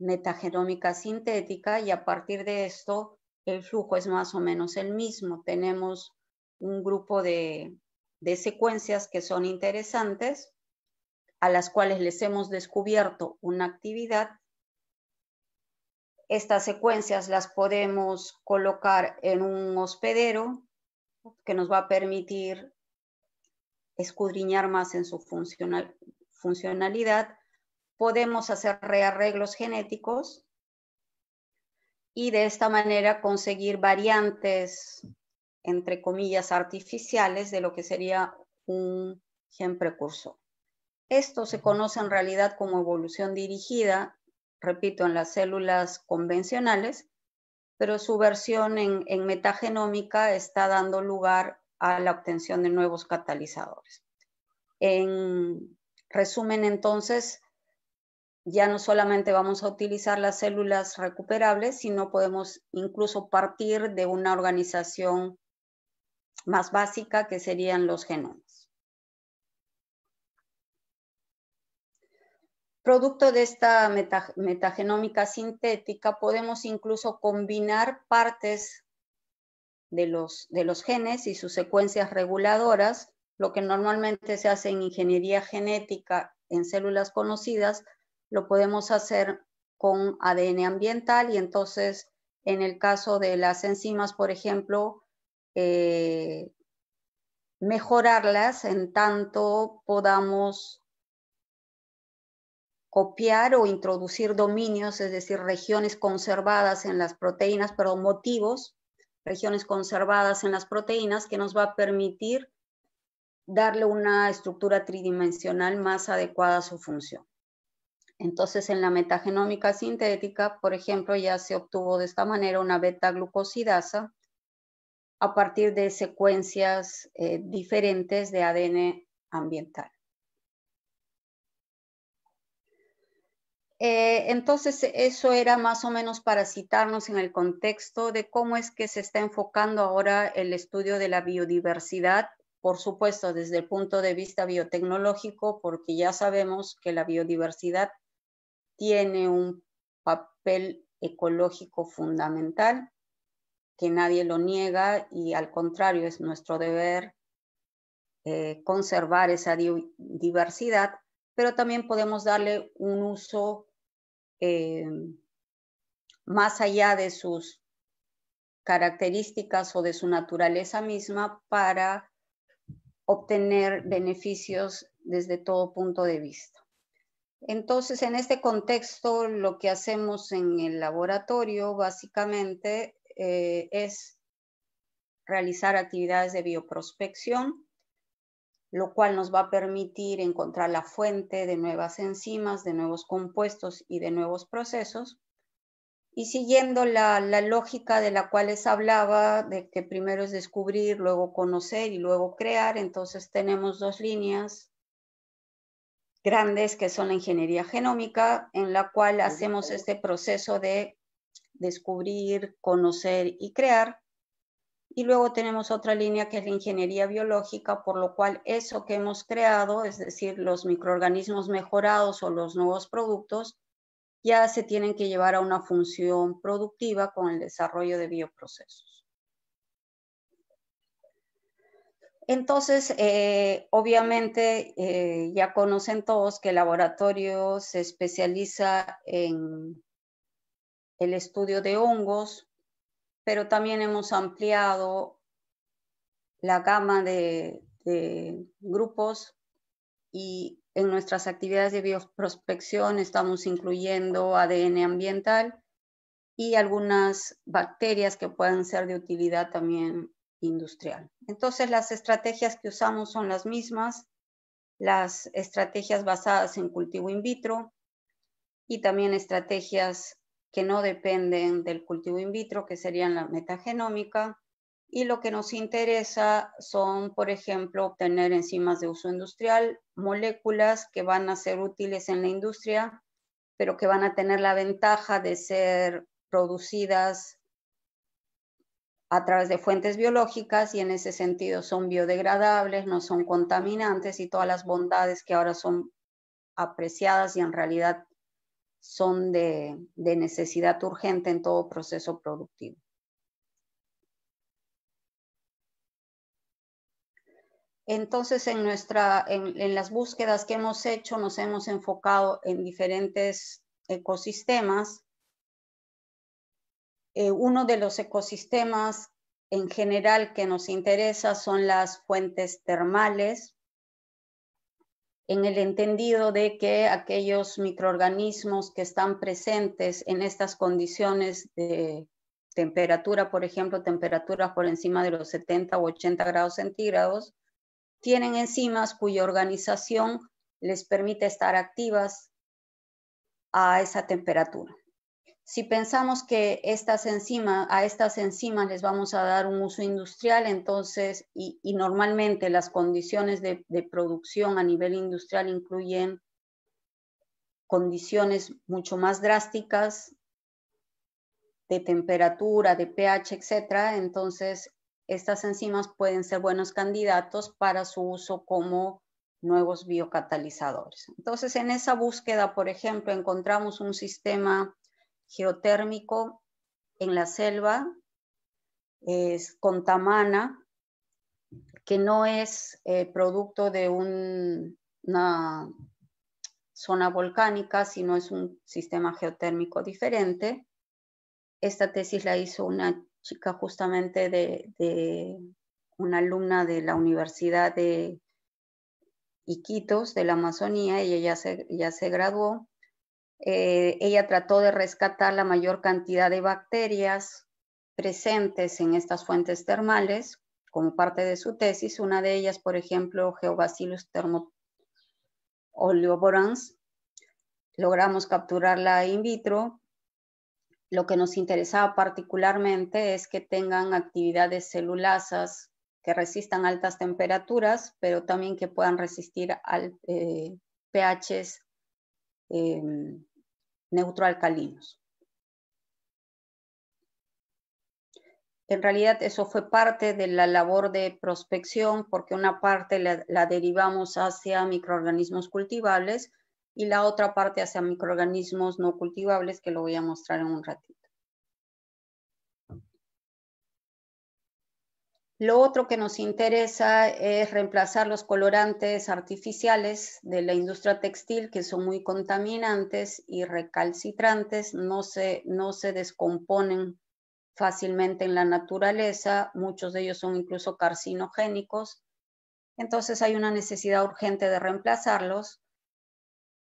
A: metagenómica sintética y a partir de esto el flujo es más o menos el mismo. Tenemos un grupo de, secuencias que son interesantes, a las cuales les hemos descubierto una actividad. Estas secuencias las podemos colocar en un hospedero que nos va a permitir escudriñar más en su funcionalidad podemos hacer rearreglos genéticos y de esta manera conseguir variantes, entre comillas, artificiales de lo que sería un gen precursor. Esto se conoce en realidad como evolución dirigida, repito, en las células convencionales, pero su versión en, en metagenómica está dando lugar a la obtención de nuevos catalizadores. En resumen, entonces, ya no solamente vamos a utilizar las células recuperables, sino podemos incluso partir de una organización más básica que serían los genomas. Producto de esta metagenómica sintética, podemos incluso combinar partes de los genes y sus secuencias reguladoras, lo que normalmente se hace en ingeniería genética en células conocidas, lo podemos hacer con ADN ambiental y entonces en el caso de las enzimas, por ejemplo, eh, mejorarlas en tanto podamos copiar o introducir dominios, es decir, regiones conservadas en las proteínas, perdón, motivos, regiones conservadas en las proteínas que nos va a permitir darle una estructura tridimensional más adecuada a su función. Entonces, en la metagenómica sintética, por ejemplo, ya se obtuvo de esta manera una beta-glucosidasa a partir de secuencias eh, diferentes de ADN ambiental. Eh, entonces, eso era más o menos para citarnos en el contexto de cómo es que se está enfocando ahora el estudio de la biodiversidad, por supuesto, desde el punto de vista biotecnológico, porque ya sabemos que la biodiversidad tiene un papel ecológico fundamental, que nadie lo niega y al contrario es nuestro deber eh, conservar esa diversidad, pero también podemos darle un uso eh, más allá de sus características o de su naturaleza misma para obtener beneficios desde todo punto de vista. Entonces, en este contexto, lo que hacemos en el laboratorio básicamente eh, es realizar actividades de bioprospección, lo cual nos va a permitir encontrar la fuente de nuevas enzimas, de nuevos compuestos y de nuevos procesos. Y siguiendo la, la lógica de la cual les hablaba, de que primero es descubrir, luego conocer y luego crear, entonces tenemos dos líneas grandes que son la ingeniería genómica, en la cual hacemos este proceso de descubrir, conocer y crear. Y luego tenemos otra línea que es la ingeniería biológica, por lo cual eso que hemos creado, es decir, los microorganismos mejorados o los nuevos productos, ya se tienen que llevar a una función productiva con el desarrollo de bioprocesos. Entonces, eh, obviamente, eh, ya conocen todos que el laboratorio se especializa en el estudio de hongos, pero también hemos ampliado la gama de, de grupos y en nuestras actividades de bioprospección estamos incluyendo ADN ambiental y algunas bacterias que puedan ser de utilidad también industrial. Entonces, las estrategias que usamos son las mismas, las estrategias basadas en cultivo in vitro y también estrategias que no dependen del cultivo in vitro, que serían la metagenómica. Y lo que nos interesa son, por ejemplo, obtener enzimas de uso industrial, moléculas que van a ser útiles en la industria, pero que van a tener la ventaja de ser producidas a través de fuentes biológicas y en ese sentido son biodegradables, no son contaminantes y todas las bondades que ahora son apreciadas y en realidad son de, necesidad urgente en todo proceso productivo. Entonces, en, nuestra, en, las búsquedas que hemos hecho, nos hemos enfocado en diferentes ecosistemas eh, uno de los ecosistemas en general que nos interesa son las fuentes termales, en el entendido de que aquellos microorganismos que están presentes en estas condiciones de temperatura, por ejemplo, temperaturas por encima de los 70 o 80 grados centígrados, tienen enzimas cuya organización les permite estar activas a esa temperatura. Si pensamos que estas enzimas, a estas enzimas les vamos a dar un uso industrial, entonces, y, normalmente las condiciones de, producción a nivel industrial incluyen condiciones mucho más drásticas de temperatura, de pH, etc., entonces estas enzimas pueden ser buenos candidatos para su uso como nuevos biocatalizadores. Entonces, en esa búsqueda, por ejemplo, encontramos un sistema geotérmico en la selva, es Contamana, que no es eh, producto de una zona volcánica, sino es un sistema geotérmico diferente. Esta tesis la hizo una chica justamente de, una alumna de la Universidad de Iquitos, de la Amazonía, y ella ya ya se graduó eh, ella trató de rescatar la mayor cantidad de bacterias presentes en estas fuentes termales como parte de su tesis. Una de ellas, por ejemplo, Geobacillus thermophilus Logramos capturarla in vitro. Lo que nos interesaba particularmente es que tengan actividades celulasas que resistan altas temperaturas, pero también que puedan resistir al, eh, pHs em, neutroalcalinos. En realidad eso fue parte de la labor de prospección porque una parte la, la derivamos hacia microorganismos cultivables y la otra parte hacia microorganismos no cultivables que lo voy a mostrar en un ratito. Lo otro que nos interesa es reemplazar los colorantes artificiales de la industria textil que son muy contaminantes y recalcitrantes, no se, no se descomponen fácilmente en la naturaleza, muchos de ellos son incluso carcinogénicos, entonces hay una necesidad urgente de reemplazarlos.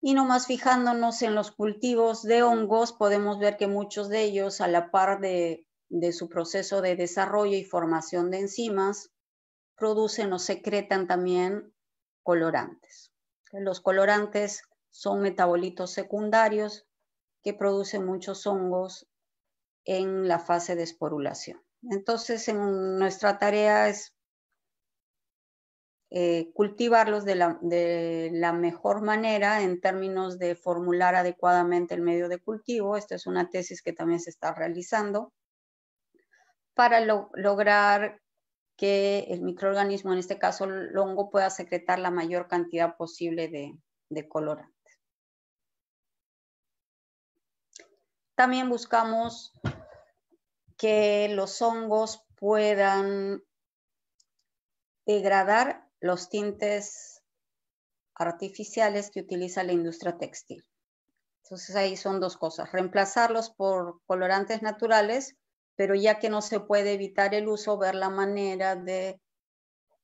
A: Y nomás fijándonos en los cultivos de hongos, podemos ver que muchos de ellos, a la par de de su proceso de desarrollo y formación de enzimas, producen o secretan también colorantes. Los colorantes son metabolitos secundarios que producen muchos hongos en la fase de esporulación. Entonces, nuestra tarea es eh, cultivarlos de la, de la, mejor manera en términos de formular adecuadamente el medio de cultivo. Esta es una tesis que también se está realizando para lograr que el microorganismo, en este caso el hongo, pueda secretar la mayor cantidad posible de, de colorantes. También buscamos que los hongos puedan degradar los tintes artificiales que utiliza la industria textil. Entonces ahí son dos cosas, reemplazarlos por colorantes naturales pero ya que no se puede evitar el uso, ver la manera de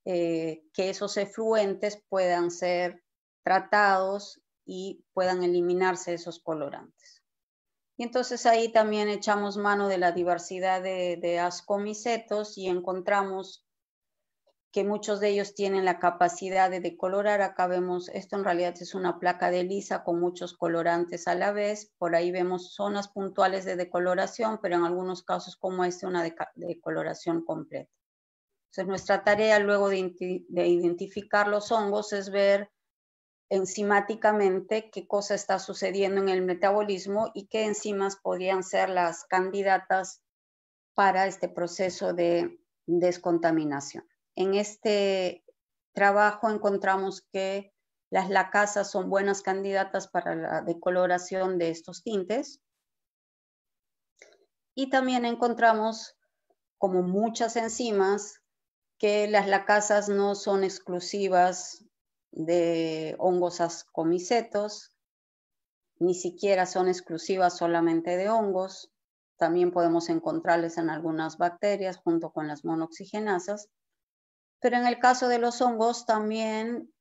A: eh, que esos efluentes puedan ser tratados y puedan eliminarse esos colorantes. Y entonces ahí también echamos mano de la diversidad de, de ascomicetos y encontramos que muchos de ellos tienen la capacidad de decolorar. Acá vemos, esto en realidad es una placa de lisa con muchos colorantes a la vez. Por ahí vemos zonas puntuales de decoloración, pero en algunos casos como este, una decoloración completa. Entonces, nuestra tarea luego de, de identificar los hongos es ver enzimáticamente qué cosa está sucediendo en el metabolismo y qué enzimas podrían ser las candidatas para este proceso de descontaminación. En este trabajo encontramos que las lacasas son buenas candidatas para la decoloración de estos tintes. Y también encontramos, como muchas enzimas, que las lacasas no son exclusivas de hongos ascomicetos, ni siquiera son exclusivas solamente de hongos. También podemos encontrarlas en algunas bacterias junto con las monoxigenasas. Pero en el caso de los hongos también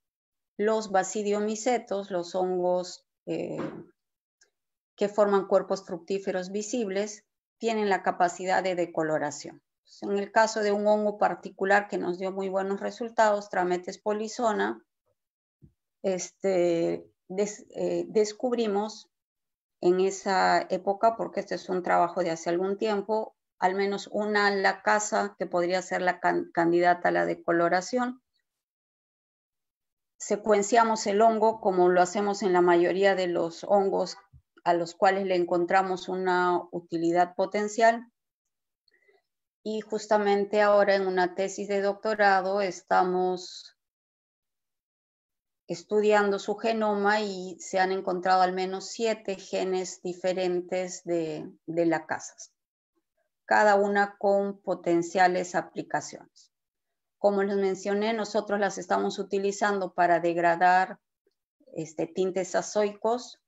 A: los basidiomicetos, los hongos eh, que forman cuerpos fructíferos visibles, tienen la capacidad de decoloración. En el caso de un hongo particular que nos dio muy buenos resultados, Trametes polizona, este, eh, descubrimos en esa época, porque este es un trabajo de hace algún tiempo, al menos una la casa, que podría ser la candidata a la decoloración. Secuenciamos el hongo como lo hacemos en la mayoría de los hongos a los cuales le encontramos una utilidad potencial. Y justamente ahora en una tesis de doctorado estamos estudiando su genoma y se han encontrado al menos siete genes diferentes de, de la casa cada una con potenciales aplicaciones. Como les mencioné, nosotros las estamos utilizando para degradar este, tintes azoicos,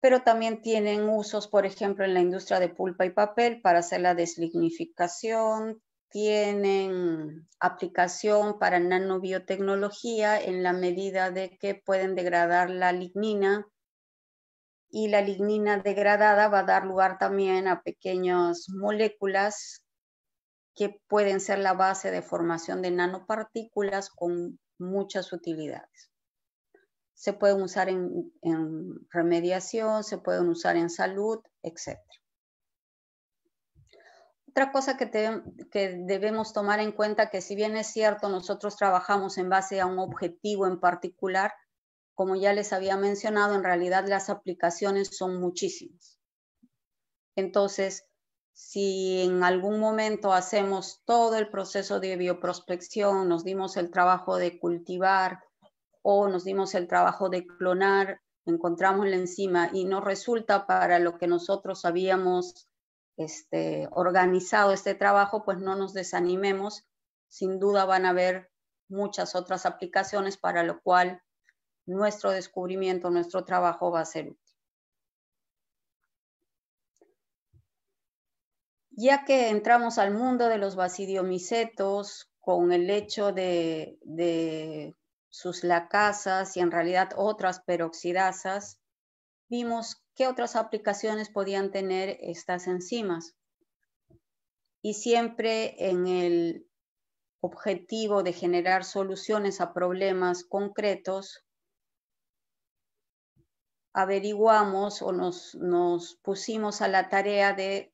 A: pero también tienen usos, por ejemplo, en la industria de pulpa y papel para hacer la deslignificación, tienen aplicación para nanobiotecnología en la medida de que pueden degradar la lignina y la lignina degradada va a dar lugar también a pequeñas moléculas que pueden ser la base de formación de nanopartículas con muchas utilidades. Se pueden usar en, remediación, se pueden usar en salud, etcétera. Otra cosa que, que debemos tomar en cuenta que si bien es cierto, nosotros trabajamos en base a un objetivo en particular, como ya les había mencionado, en realidad las aplicaciones son muchísimas. Entonces, si en algún momento hacemos todo el proceso de bioprospección, nos dimos el trabajo de cultivar o nos dimos el trabajo de clonar, encontramos la enzima y no resulta para lo que nosotros habíamos este, organizado este trabajo, pues no nos desanimemos. Sin duda van a haber muchas otras aplicaciones para lo cual nuestro descubrimiento, nuestro trabajo va a ser útil. Ya que entramos al mundo de los basidiomicetos con el hecho de, de sus lacasas y en realidad otras peroxidasas, vimos qué otras aplicaciones podían tener estas enzimas. Y siempre en el objetivo de generar soluciones a problemas concretos, averiguamos o nos, pusimos a la tarea de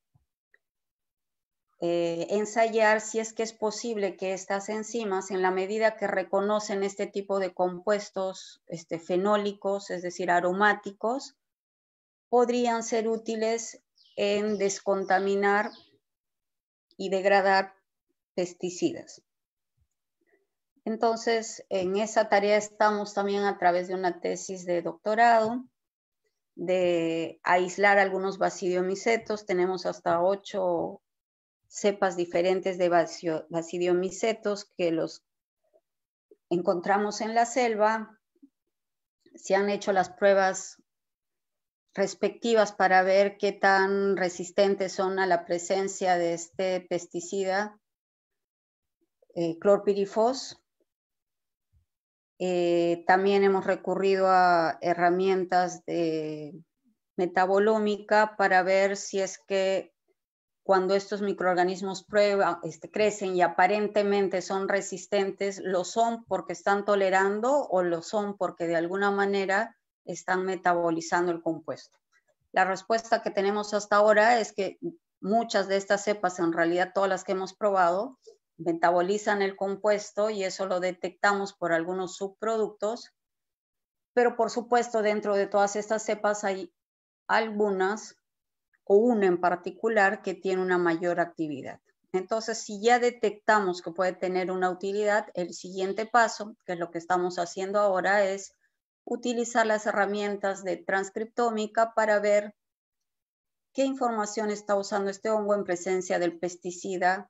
A: eh, ensayar si es que es posible que estas enzimas, en la medida que reconocen este tipo de compuestos este, fenólicos, es decir, aromáticos, podrían ser útiles en descontaminar y degradar pesticidas. Entonces, en esa tarea estamos también a través de una tesis de doctorado de aislar algunos basidiomicetos. Tenemos hasta ocho cepas diferentes de basidiomicetos que los encontramos en la selva. Se han hecho las pruebas respectivas para ver qué tan resistentes son a la presencia de este pesticida, eh, clorpirifos, eh, también hemos recurrido a herramientas de metabolómica para ver si es que cuando estos microorganismos este, crecen y aparentemente son resistentes, lo son porque están tolerando o lo son porque de alguna manera están metabolizando el compuesto. La respuesta que tenemos hasta ahora es que muchas de estas cepas, en realidad todas las que hemos probado, metabolizan el compuesto y eso lo detectamos por algunos subproductos, pero por supuesto dentro de todas estas cepas hay algunas o una en particular que tiene una mayor actividad. Entonces, si ya detectamos que puede tener una utilidad, el siguiente paso, que es lo que estamos haciendo ahora, es utilizar las herramientas de transcriptómica para ver qué información está usando este hongo en presencia del pesticida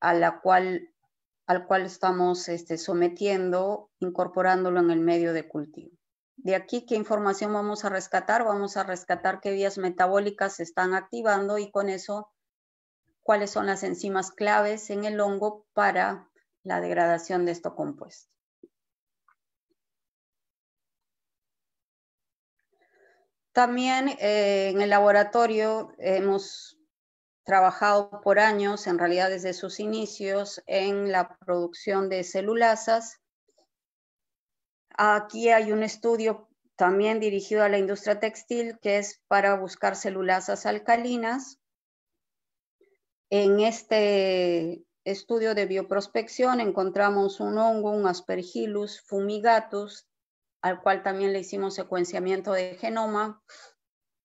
A: a la cual, al cual estamos este, sometiendo, incorporándolo en el medio de cultivo. De aquí, ¿qué información vamos a rescatar? Vamos a rescatar qué vías metabólicas se están activando y con eso, cuáles son las enzimas claves en el hongo para la degradación de este compuesto. También eh, en el laboratorio hemos trabajado por años, en realidad desde sus inicios, en la producción de celulasas. Aquí hay un estudio también dirigido a la industria textil que es para buscar celulasas alcalinas. En este estudio de bioprospección encontramos un hongo, un aspergillus fumigatus, al cual también le hicimos secuenciamiento de genoma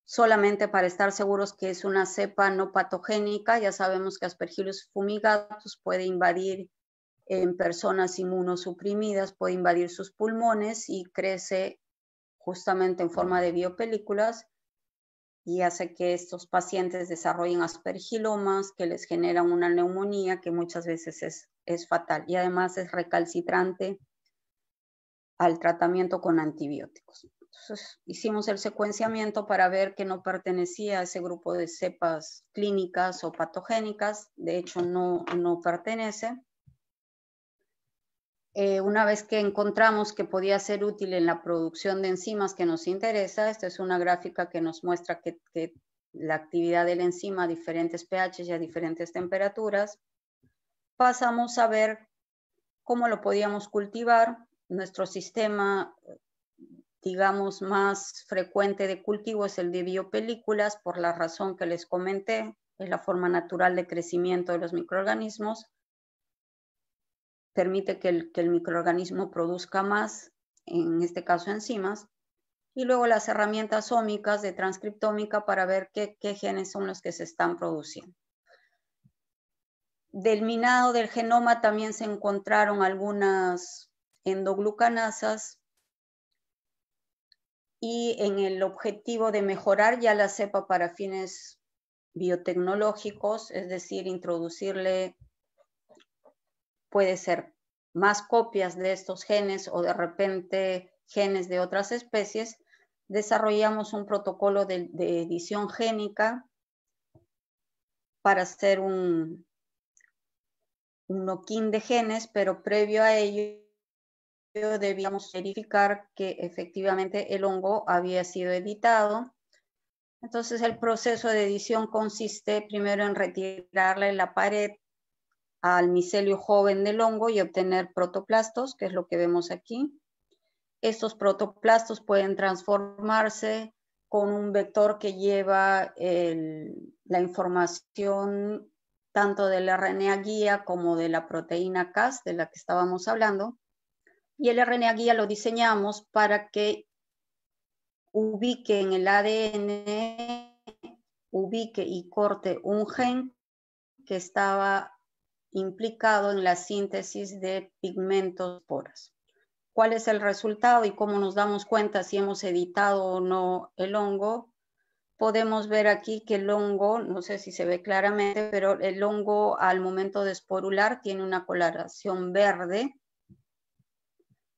A: solamente para estar seguros que es una cepa no patogénica. Ya sabemos que Aspergillus fumigatus puede invadir en personas inmunosuprimidas, puede invadir sus pulmones y crece justamente en forma de biopelículas y hace que estos pacientes desarrollen aspergilomas que les generan una neumonía que muchas veces es fatal y además es recalcitrante al tratamiento con antibióticos hicimos el secuenciamiento para ver que no pertenecía a ese grupo de cepas clínicas o patogénicas, de hecho no, pertenece. Eh, una vez que encontramos que podía ser útil en la producción de enzimas que nos interesa, esta es una gráfica que nos muestra que, que la actividad de la enzima a diferentes pH y a diferentes temperaturas, pasamos a ver cómo lo podíamos cultivar. Nuestro sistema digamos, más frecuente de cultivo es el de biopelículas, por la razón que les comenté, es la forma natural de crecimiento de los microorganismos, permite que el, que el microorganismo produzca más, en este caso enzimas, y luego las herramientas ómicas de transcriptómica para ver qué, qué genes son los que se están produciendo. Del minado del genoma también se encontraron algunas endoglucanasas y en el objetivo de mejorar ya la cepa para fines biotecnológicos, es decir, introducirle, puede ser más copias de estos genes o de repente genes de otras especies, desarrollamos un protocolo de, edición génica para hacer un, un de genes, pero previo a ello debíamos verificar que efectivamente el hongo había sido editado. Entonces el proceso de edición consiste primero en retirarle la pared al micelio joven del hongo y obtener protoplastos, que es lo que vemos aquí. Estos protoplastos pueden transformarse con un vector que lleva la información tanto del RNA guía como de la proteína Cas de la que estábamos hablando. Y el RNA guía lo diseñamos para que ubique en el ADN, ubique y corte un gen que estaba implicado en la síntesis de pigmentos poras. ¿Cuál es el resultado y cómo nos damos cuenta si hemos editado o no el hongo? Podemos ver aquí que el hongo, no sé si se ve claramente, pero el hongo al momento de esporular tiene una coloración verde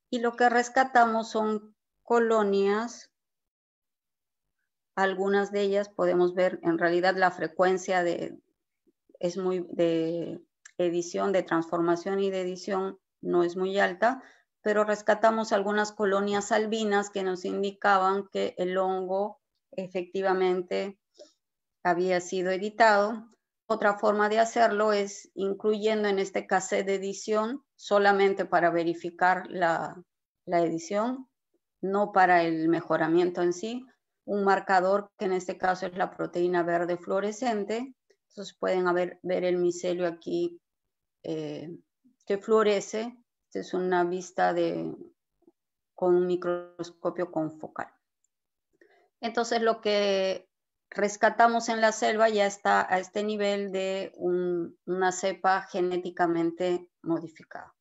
A: y lo que rescatamos son colonias. Algunas de ellas podemos ver, en realidad la frecuencia de, es muy, de edición, de transformación y de edición no es muy alta, pero rescatamos algunas colonias albinas que nos indicaban que el hongo efectivamente había sido editado otra forma de hacerlo es incluyendo en este cassette de edición solamente para verificar la, edición, no para el mejoramiento en sí, un marcador que en este caso es la proteína verde fluorescente. Entonces pueden ver el micelio aquí eh, que florece. Esta es una vista de, con un microscopio confocal. Entonces lo que rescatamos en la selva ya está a este nivel de una cepa genéticamente modificada.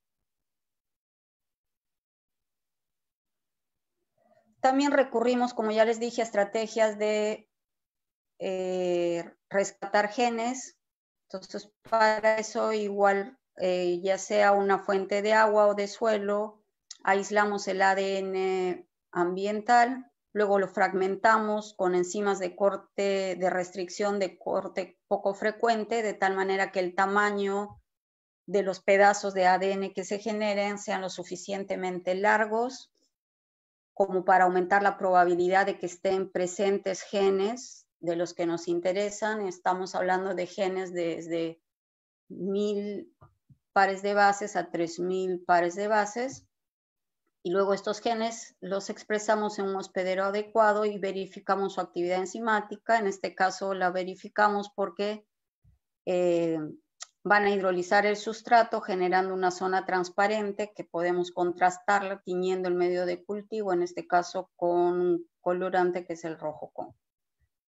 A: También recurrimos, como ya les dije, a estrategias de eh, rescatar genes. Entonces, para eso igual, eh, ya sea una fuente de agua o de suelo, aislamos el ADN ambiental, luego lo fragmentamos con enzimas de corte, de restricción de corte poco frecuente, de tal manera que el tamaño de los pedazos de ADN que se generen sean lo suficientemente largos como para aumentar la probabilidad de que estén presentes genes de los que nos interesan. Estamos hablando de genes desde mil pares de bases a tres mil pares de bases y luego estos genes los expresamos en un hospedero adecuado y verificamos su actividad enzimática. En este caso la verificamos porque eh, van a hidrolizar el sustrato generando una zona transparente que podemos contrastarla tiñendo el medio de cultivo, en este caso con un colorante que es el rojo con,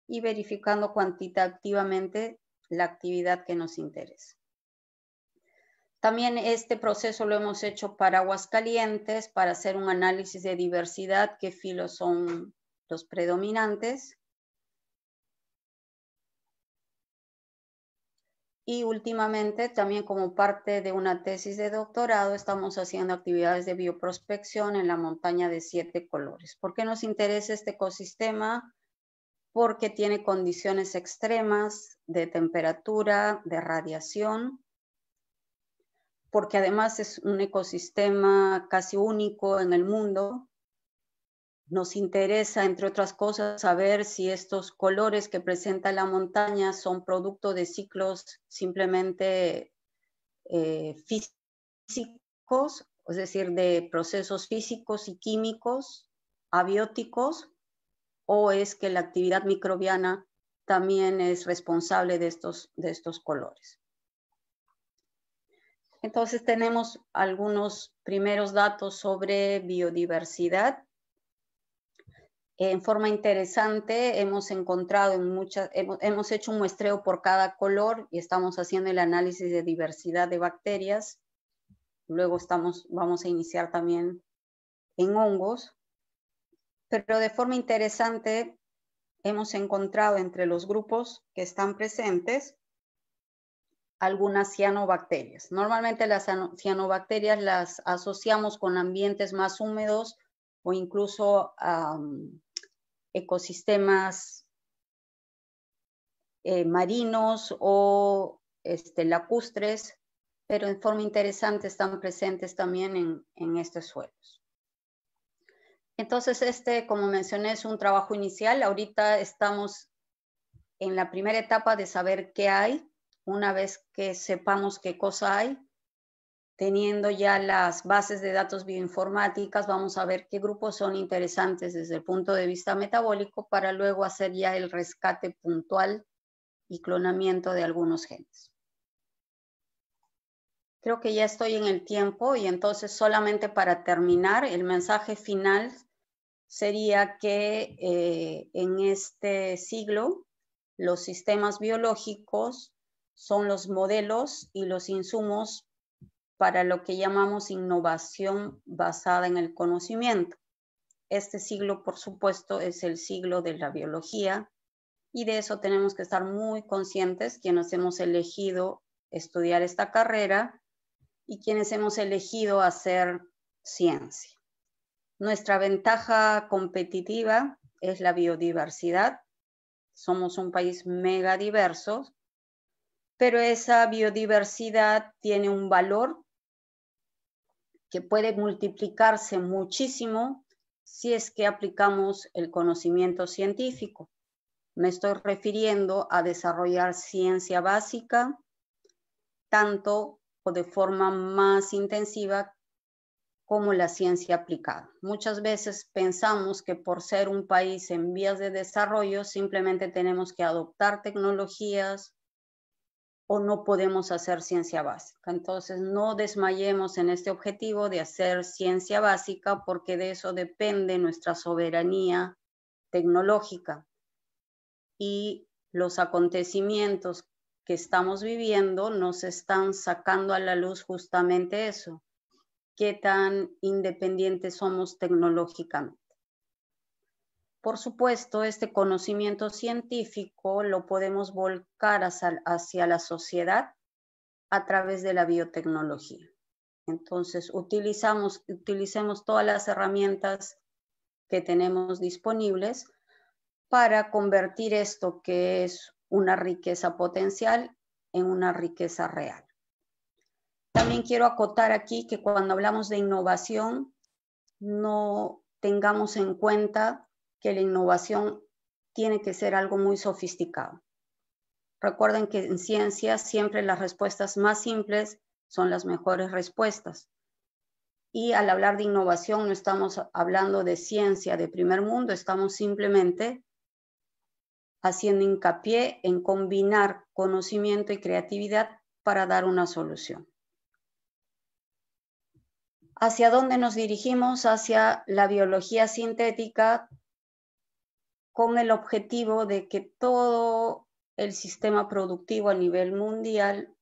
A: y verificando cuantitativamente la actividad que nos interesa. También este proceso lo hemos hecho para Aguascalientes, para hacer un análisis de diversidad, qué filos son los predominantes. Y últimamente, también como parte de una tesis de doctorado, estamos haciendo actividades de bioprospección en la montaña de siete colores. ¿Por qué nos interesa este ecosistema? Porque tiene condiciones extremas de temperatura, de radiación, porque además es un ecosistema casi único en el mundo. Nos interesa, entre otras cosas, saber si estos colores que presenta la montaña son producto de ciclos simplemente eh, físicos, es decir, de procesos físicos y químicos, abióticos, o es que la actividad microbiana también es responsable de estos, de estos colores. Entonces tenemos algunos primeros datos sobre biodiversidad. En forma interesante, hemos encontrado en muchas, hemos, hecho un muestreo por cada color y estamos haciendo el análisis de diversidad de bacterias. Luego vamos a iniciar también en hongos. Pero de forma interesante, hemos encontrado entre los grupos que están presentes algunas cianobacterias. Normalmente las cianobacterias las asociamos con ambientes más húmedos o incluso ecosistemas eh, marinos o este, lacustres, pero en forma interesante están presentes también en estos suelos. Entonces, este, como mencioné, es un trabajo inicial. Ahorita estamos en la primera etapa de saber qué hay, una vez que sepamos qué cosa hay, teniendo ya las bases de datos bioinformáticas, vamos a ver qué grupos son interesantes desde el punto de vista metabólico para luego hacer ya el rescate puntual y clonamiento de algunos genes. Creo que ya estoy en el tiempo y entonces solamente para terminar, el mensaje final sería que eh, en este siglo los sistemas biológicos son los modelos y los insumos para lo que llamamos innovación basada en el conocimiento. Este siglo, por supuesto, es el siglo de la biología y de eso tenemos que estar muy conscientes quienes hemos elegido estudiar esta carrera y quienes hemos elegido hacer ciencia. Nuestra ventaja competitiva es la biodiversidad. Somos un país mega diverso, pero esa biodiversidad tiene un valor que puede multiplicarse muchísimo si es que aplicamos el conocimiento científico. Me estoy refiriendo a desarrollar ciencia básica, tanto o de forma más intensiva como la ciencia aplicada. Muchas veces pensamos que por ser un país en vías de desarrollo simplemente tenemos que adoptar tecnologías, o no podemos hacer ciencia básica. Entonces, no desmayemos en este objetivo de hacer ciencia básica porque de eso depende nuestra soberanía tecnológica. Y los acontecimientos que estamos viviendo nos están sacando a la luz justamente eso, qué tan independientes somos tecnológicamente. Por supuesto, este conocimiento científico lo podemos volcar hacia, la sociedad a través de la biotecnología. Entonces, utilizamos, utilicemos todas las herramientas que tenemos disponibles para convertir esto que es una riqueza potencial en una riqueza real. También quiero acotar aquí que cuando hablamos de innovación, no tengamos en cuenta que la innovación tiene que ser algo muy sofisticado. Recuerden que en ciencia siempre las respuestas más simples son las mejores respuestas. Y al hablar de innovación no estamos hablando de ciencia de primer mundo, estamos simplemente haciendo hincapié en combinar conocimiento y creatividad para dar una solución. ¿Hacia dónde nos dirigimos? Hacia la biología sintética con el objetivo de que todo el sistema productivo a nivel mundial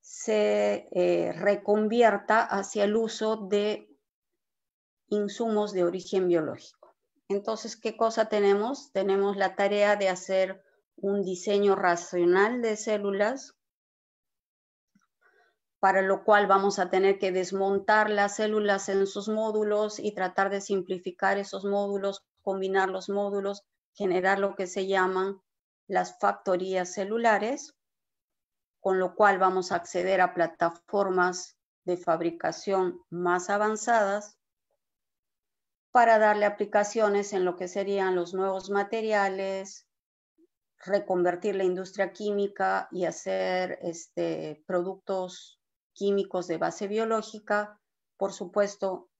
A: se eh, reconvierta hacia el uso de insumos de origen biológico. Entonces, ¿qué cosa tenemos? Tenemos la tarea de hacer un diseño racional de células, para lo cual vamos a tener que desmontar las células en sus módulos y tratar de simplificar esos módulos combinar los módulos, generar lo que se llaman las factorías celulares, con lo cual vamos a acceder a plataformas de fabricación más avanzadas para darle aplicaciones en lo que serían los nuevos materiales, reconvertir la industria química y hacer este, productos químicos de base biológica. Por supuesto,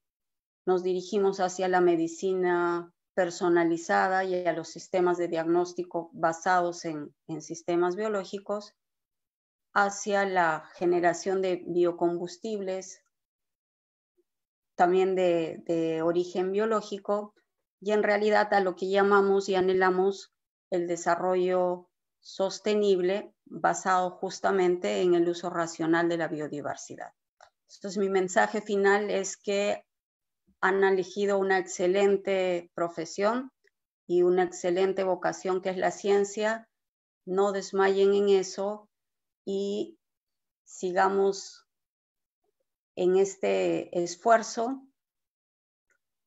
A: nos dirigimos hacia la medicina personalizada y a los sistemas de diagnóstico basados en, sistemas biológicos hacia la generación de biocombustibles, también de, de origen biológico, y en realidad a lo que llamamos y anhelamos el desarrollo sostenible basado justamente en el uso racional de la biodiversidad. Entonces, mi mensaje final es que han elegido una excelente profesión y una excelente vocación que es la ciencia. No desmayen en eso y sigamos en este esfuerzo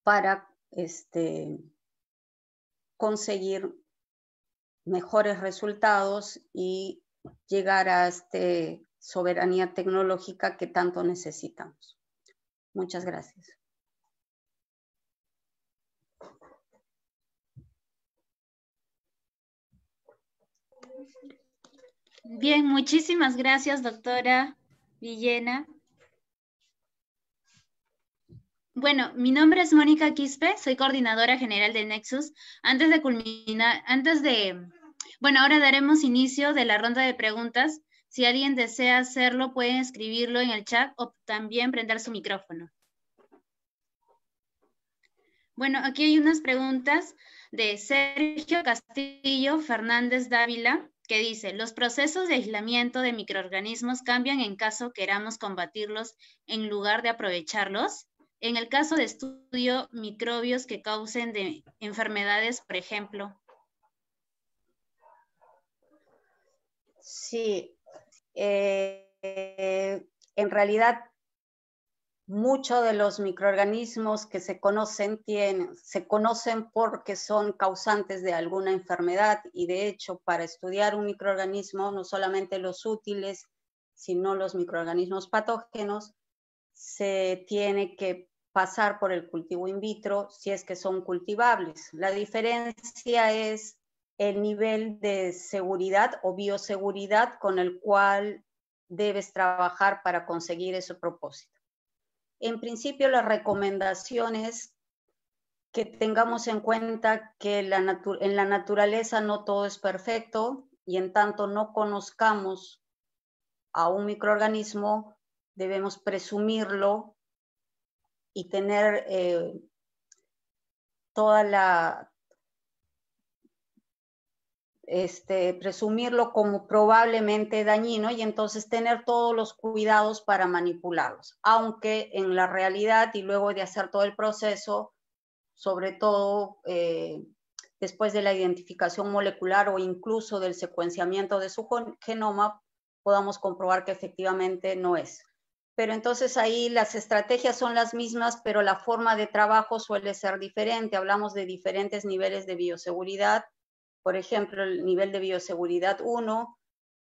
A: para este, conseguir mejores resultados y llegar a esta soberanía tecnológica que tanto necesitamos. Muchas gracias.
B: Bien, muchísimas gracias, doctora Villena. Bueno, mi nombre es Mónica Quispe, soy coordinadora general de Nexus. Antes de culminar, antes de, bueno, ahora daremos inicio de la ronda de preguntas. Si alguien desea hacerlo, pueden escribirlo en el chat o también prender su micrófono. Bueno, aquí hay unas preguntas de Sergio Castillo Fernández Dávila que dice, los procesos de aislamiento de microorganismos cambian en caso queramos combatirlos en lugar de aprovecharlos. En el caso de estudio, microbios que causen enfermedades, por ejemplo. Sí,
A: eh, en realidad Muchos de los microorganismos que se conocen tienen, se conocen porque son causantes de alguna enfermedad y de hecho para estudiar un microorganismo no solamente los útiles, sino los microorganismos patógenos, se tiene que pasar por el cultivo in vitro si es que son cultivables. La diferencia es el nivel de seguridad o bioseguridad con el cual debes trabajar para conseguir ese propósito. En principio, las recomendaciones que tengamos en cuenta que en la naturaleza no todo es perfecto y en tanto no conozcamos a un microorganismo, debemos presumirlo y tener eh, toda la, este, presumirlo como probablemente dañino y entonces tener todos los cuidados para manipularlos, aunque en la realidad y luego de hacer todo el proceso, sobre todo eh, después de la identificación molecular o incluso del secuenciamiento de su genoma, podamos comprobar que efectivamente no es. Pero entonces ahí las estrategias son las mismas, pero la forma de trabajo suele ser diferente. Hablamos de diferentes niveles de bioseguridad por ejemplo, el nivel de bioseguridad 1,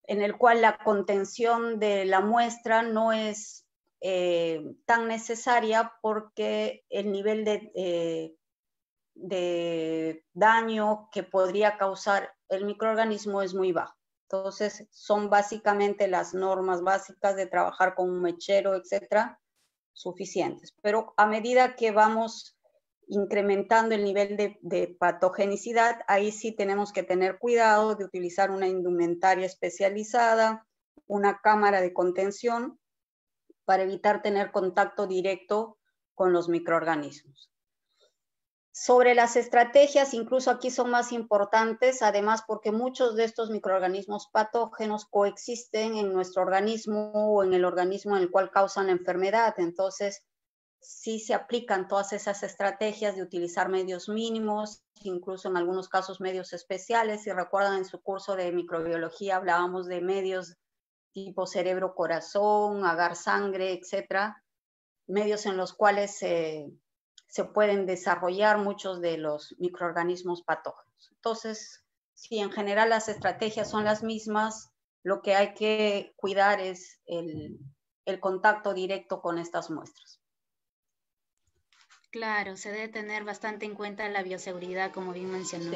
A: en el cual la contención de la muestra no es eh, tan necesaria porque el nivel de, eh, de daño que podría causar el microorganismo es muy bajo. Entonces, son básicamente las normas básicas de trabajar con un mechero, etcétera, suficientes. Pero a medida que vamos incrementando el nivel de, patogenicidad, ahí sí tenemos que tener cuidado de utilizar una indumentaria especializada, una cámara de contención para evitar tener contacto directo con los microorganismos. Sobre las estrategias, incluso aquí son más importantes, además porque muchos de estos microorganismos patógenos coexisten en nuestro organismo o en el organismo en el cual causan la enfermedad. Entonces, sí se aplican todas esas estrategias de utilizar medios mínimos, incluso en algunos casos medios especiales. Si recuerdan en su curso de microbiología hablábamos de medios tipo cerebro-corazón, agar sangre, etcétera, medios en los cuales se pueden desarrollar muchos de los microorganismos patógenos. Entonces, si en general las estrategias son las mismas, lo que hay que cuidar es el contacto directo con estas muestras.
B: Claro, se debe tener bastante en cuenta la bioseguridad, como bien mencionó.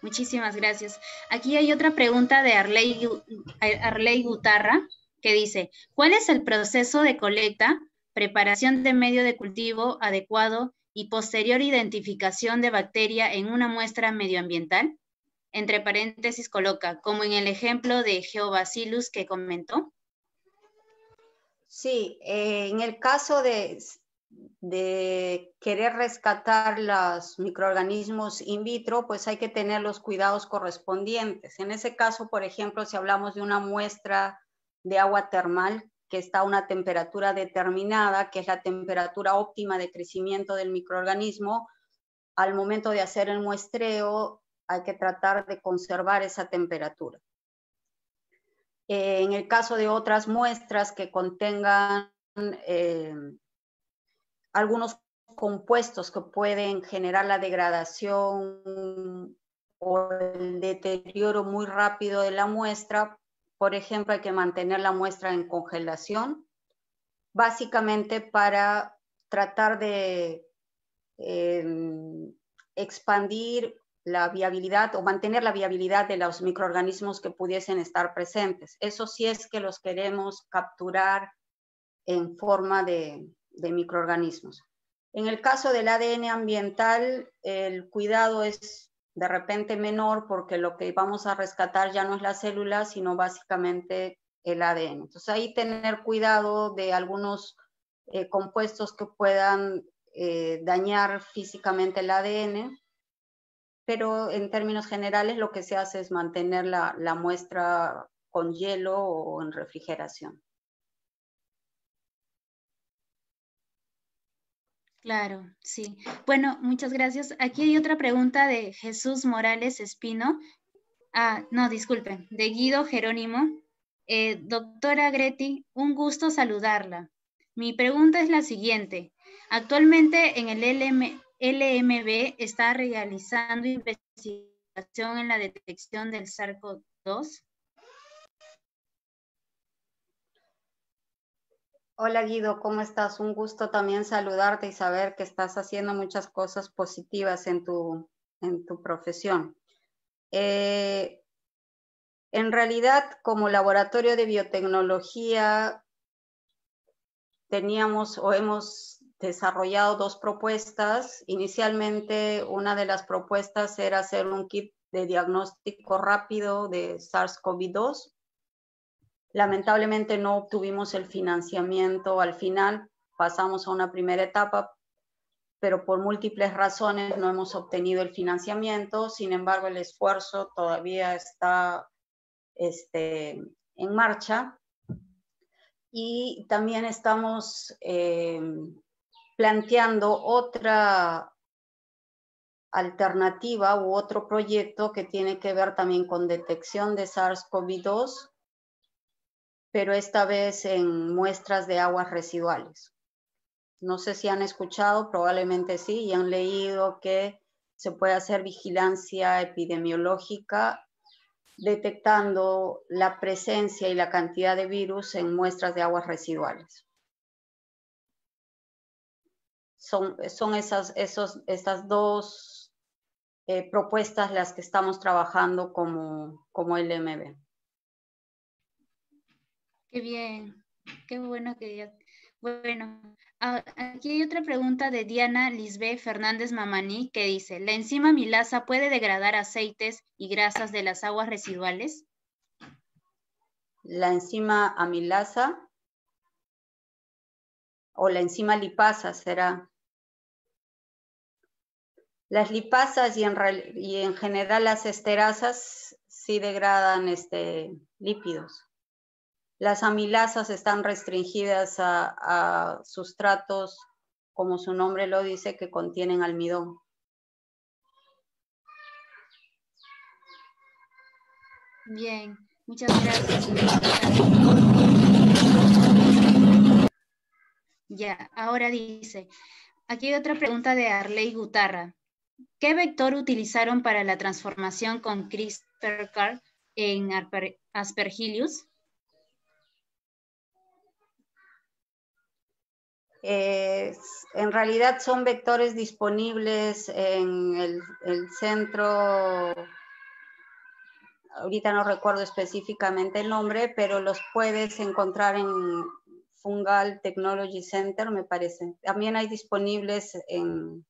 B: Muchísimas gracias. Aquí hay otra pregunta de eh, Arley, Gutarra que dice, ¿cuál es el proceso de colecta, preparación de medio de cultivo adecuado y posterior identificación de bacteria en una muestra medioambiental? Entre paréntesis coloca, como en el ejemplo de Geobacillus que comentó. Sí, eh, en el caso de,
A: de querer rescatar los microorganismos in vitro, pues hay que tener los cuidados correspondientes. En ese caso, por ejemplo, si hablamos de una muestra de agua termal que está a una temperatura determinada, que es la temperatura óptima de crecimiento del microorganismo, al momento de hacer el muestreo hay que tratar de conservar esa temperatura. Eh, en el caso de otras muestras que contengan eh, algunos compuestos que pueden generar la degradación o el deterioro muy rápido de la muestra. Por ejemplo, hay que mantener la muestra en congelación, básicamente para tratar de em, expandir la viabilidad o mantener la viabilidad de los microorganismos que pudiesen estar presentes. Eso sí es que los queremos capturar en forma de, de microorganismos. En el caso del ADN ambiental, el cuidado es de repente menor porque lo que vamos a rescatar ya no es la célula, sino básicamente el ADN. Entonces ahí tener cuidado de algunos eh, compuestos que puedan eh, dañar físicamente el ADN, pero en términos generales lo que se hace es mantener la muestra con hielo o en refrigeración.
B: Claro, sí. Bueno, muchas gracias. Aquí hay otra pregunta de Jesús Morales Espino. Ah, no, disculpen, de Guido Jerónimo. Eh, doctora Greti, un gusto saludarla. Mi pregunta es la siguiente. Actualmente en el LMB está realizando investigación en la detección del SARCO 2 Hola Guido, ¿cómo estás? Un gusto también
A: saludarte y saber que estás haciendo muchas cosas positivas en tu, profesión. Eh, en realidad, como laboratorio de biotecnología, teníamos o hemos desarrollado dos propuestas. Inicialmente, una de las propuestas era hacer un kit de diagnóstico rápido de SARS-CoV-2 Lamentablemente no obtuvimos el financiamiento al final, pasamos a una primera etapa, pero por múltiples razones no hemos obtenido el financiamiento, sin embargo el esfuerzo todavía está este, en marcha y también estamos eh, planteando otra alternativa u otro proyecto que tiene que ver también con detección de SARS-CoV-2 pero esta vez en muestras de aguas residuales. No sé si han escuchado, probablemente sí, y han leído que se puede hacer vigilancia epidemiológica detectando la presencia y la cantidad de virus en muestras de aguas residuales. Son, esas, estas dos eh, propuestas las que estamos trabajando como, como LMB.
B: Qué bien, qué bueno que Bueno, ah, aquí hay otra pregunta de Diana Lisbeth Fernández Mamani que dice, ¿la enzima milasa puede degradar aceites y grasas de las aguas residuales?
A: La enzima amilasa o la enzima lipasa será. Las lipasas y en, y en general las esterasas sí degradan este, lípidos. Las amilasas están restringidas a, sustratos, como su nombre lo dice, que contienen almidón.
B: Bien, muchas gracias. Ya, ahora dice, aquí hay otra pregunta de Arley Gutarra. ¿Qué vector utilizaron para la transformación con CRISPR-Cas en Aspergillus?
A: en realidad son vectores disponibles en el, centro, ahorita no recuerdo específicamente el nombre, pero los puedes encontrar en Fungal Technology Center, me parece. También hay disponibles en,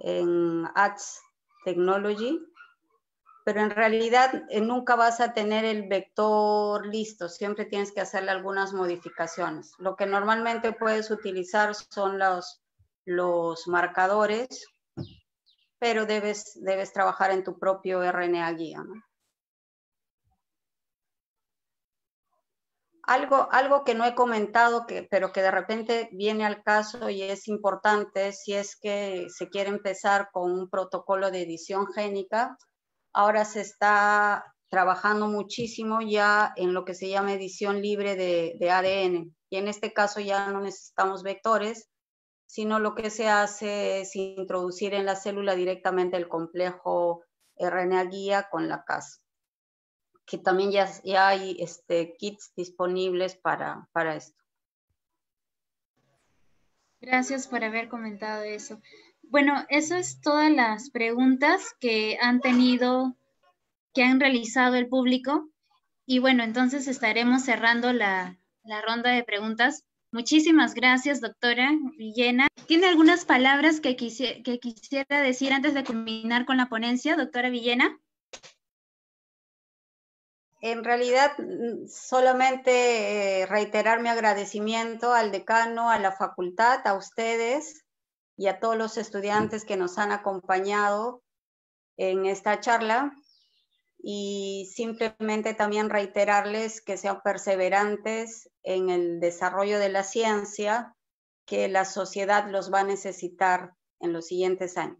A: en Ads Technology pero en realidad eh, nunca vas a tener el vector listo, siempre tienes que hacerle algunas modificaciones. Lo que normalmente puedes utilizar son los, los marcadores, pero debes, debes trabajar en tu propio RNA guía. Algo, algo, que no he comentado, que, pero que de repente viene al caso y es importante si es que se quiere empezar con un protocolo de edición génica, Ahora se está trabajando muchísimo ya en lo que se llama edición libre de, ADN. Y en este caso ya no necesitamos vectores, sino lo que se hace es introducir en la célula directamente el complejo RNA guía con la CAS, que también ya, hay este, kits disponibles para, para esto.
B: Gracias por haber comentado eso. Bueno, esas son todas las preguntas que han tenido, que han realizado el público. Y bueno, entonces estaremos cerrando la, ronda de preguntas. Muchísimas gracias, doctora Villena. ¿Tiene algunas palabras que, que quisiera decir antes de culminar con la ponencia, doctora Villena?
A: En realidad, solamente eh, reiterar mi agradecimiento al decano, a la facultad, a ustedes, y a todos los estudiantes que nos han acompañado en esta charla y simplemente también reiterarles que sean perseverantes en el desarrollo de la ciencia, que la sociedad los va a necesitar en los siguientes años.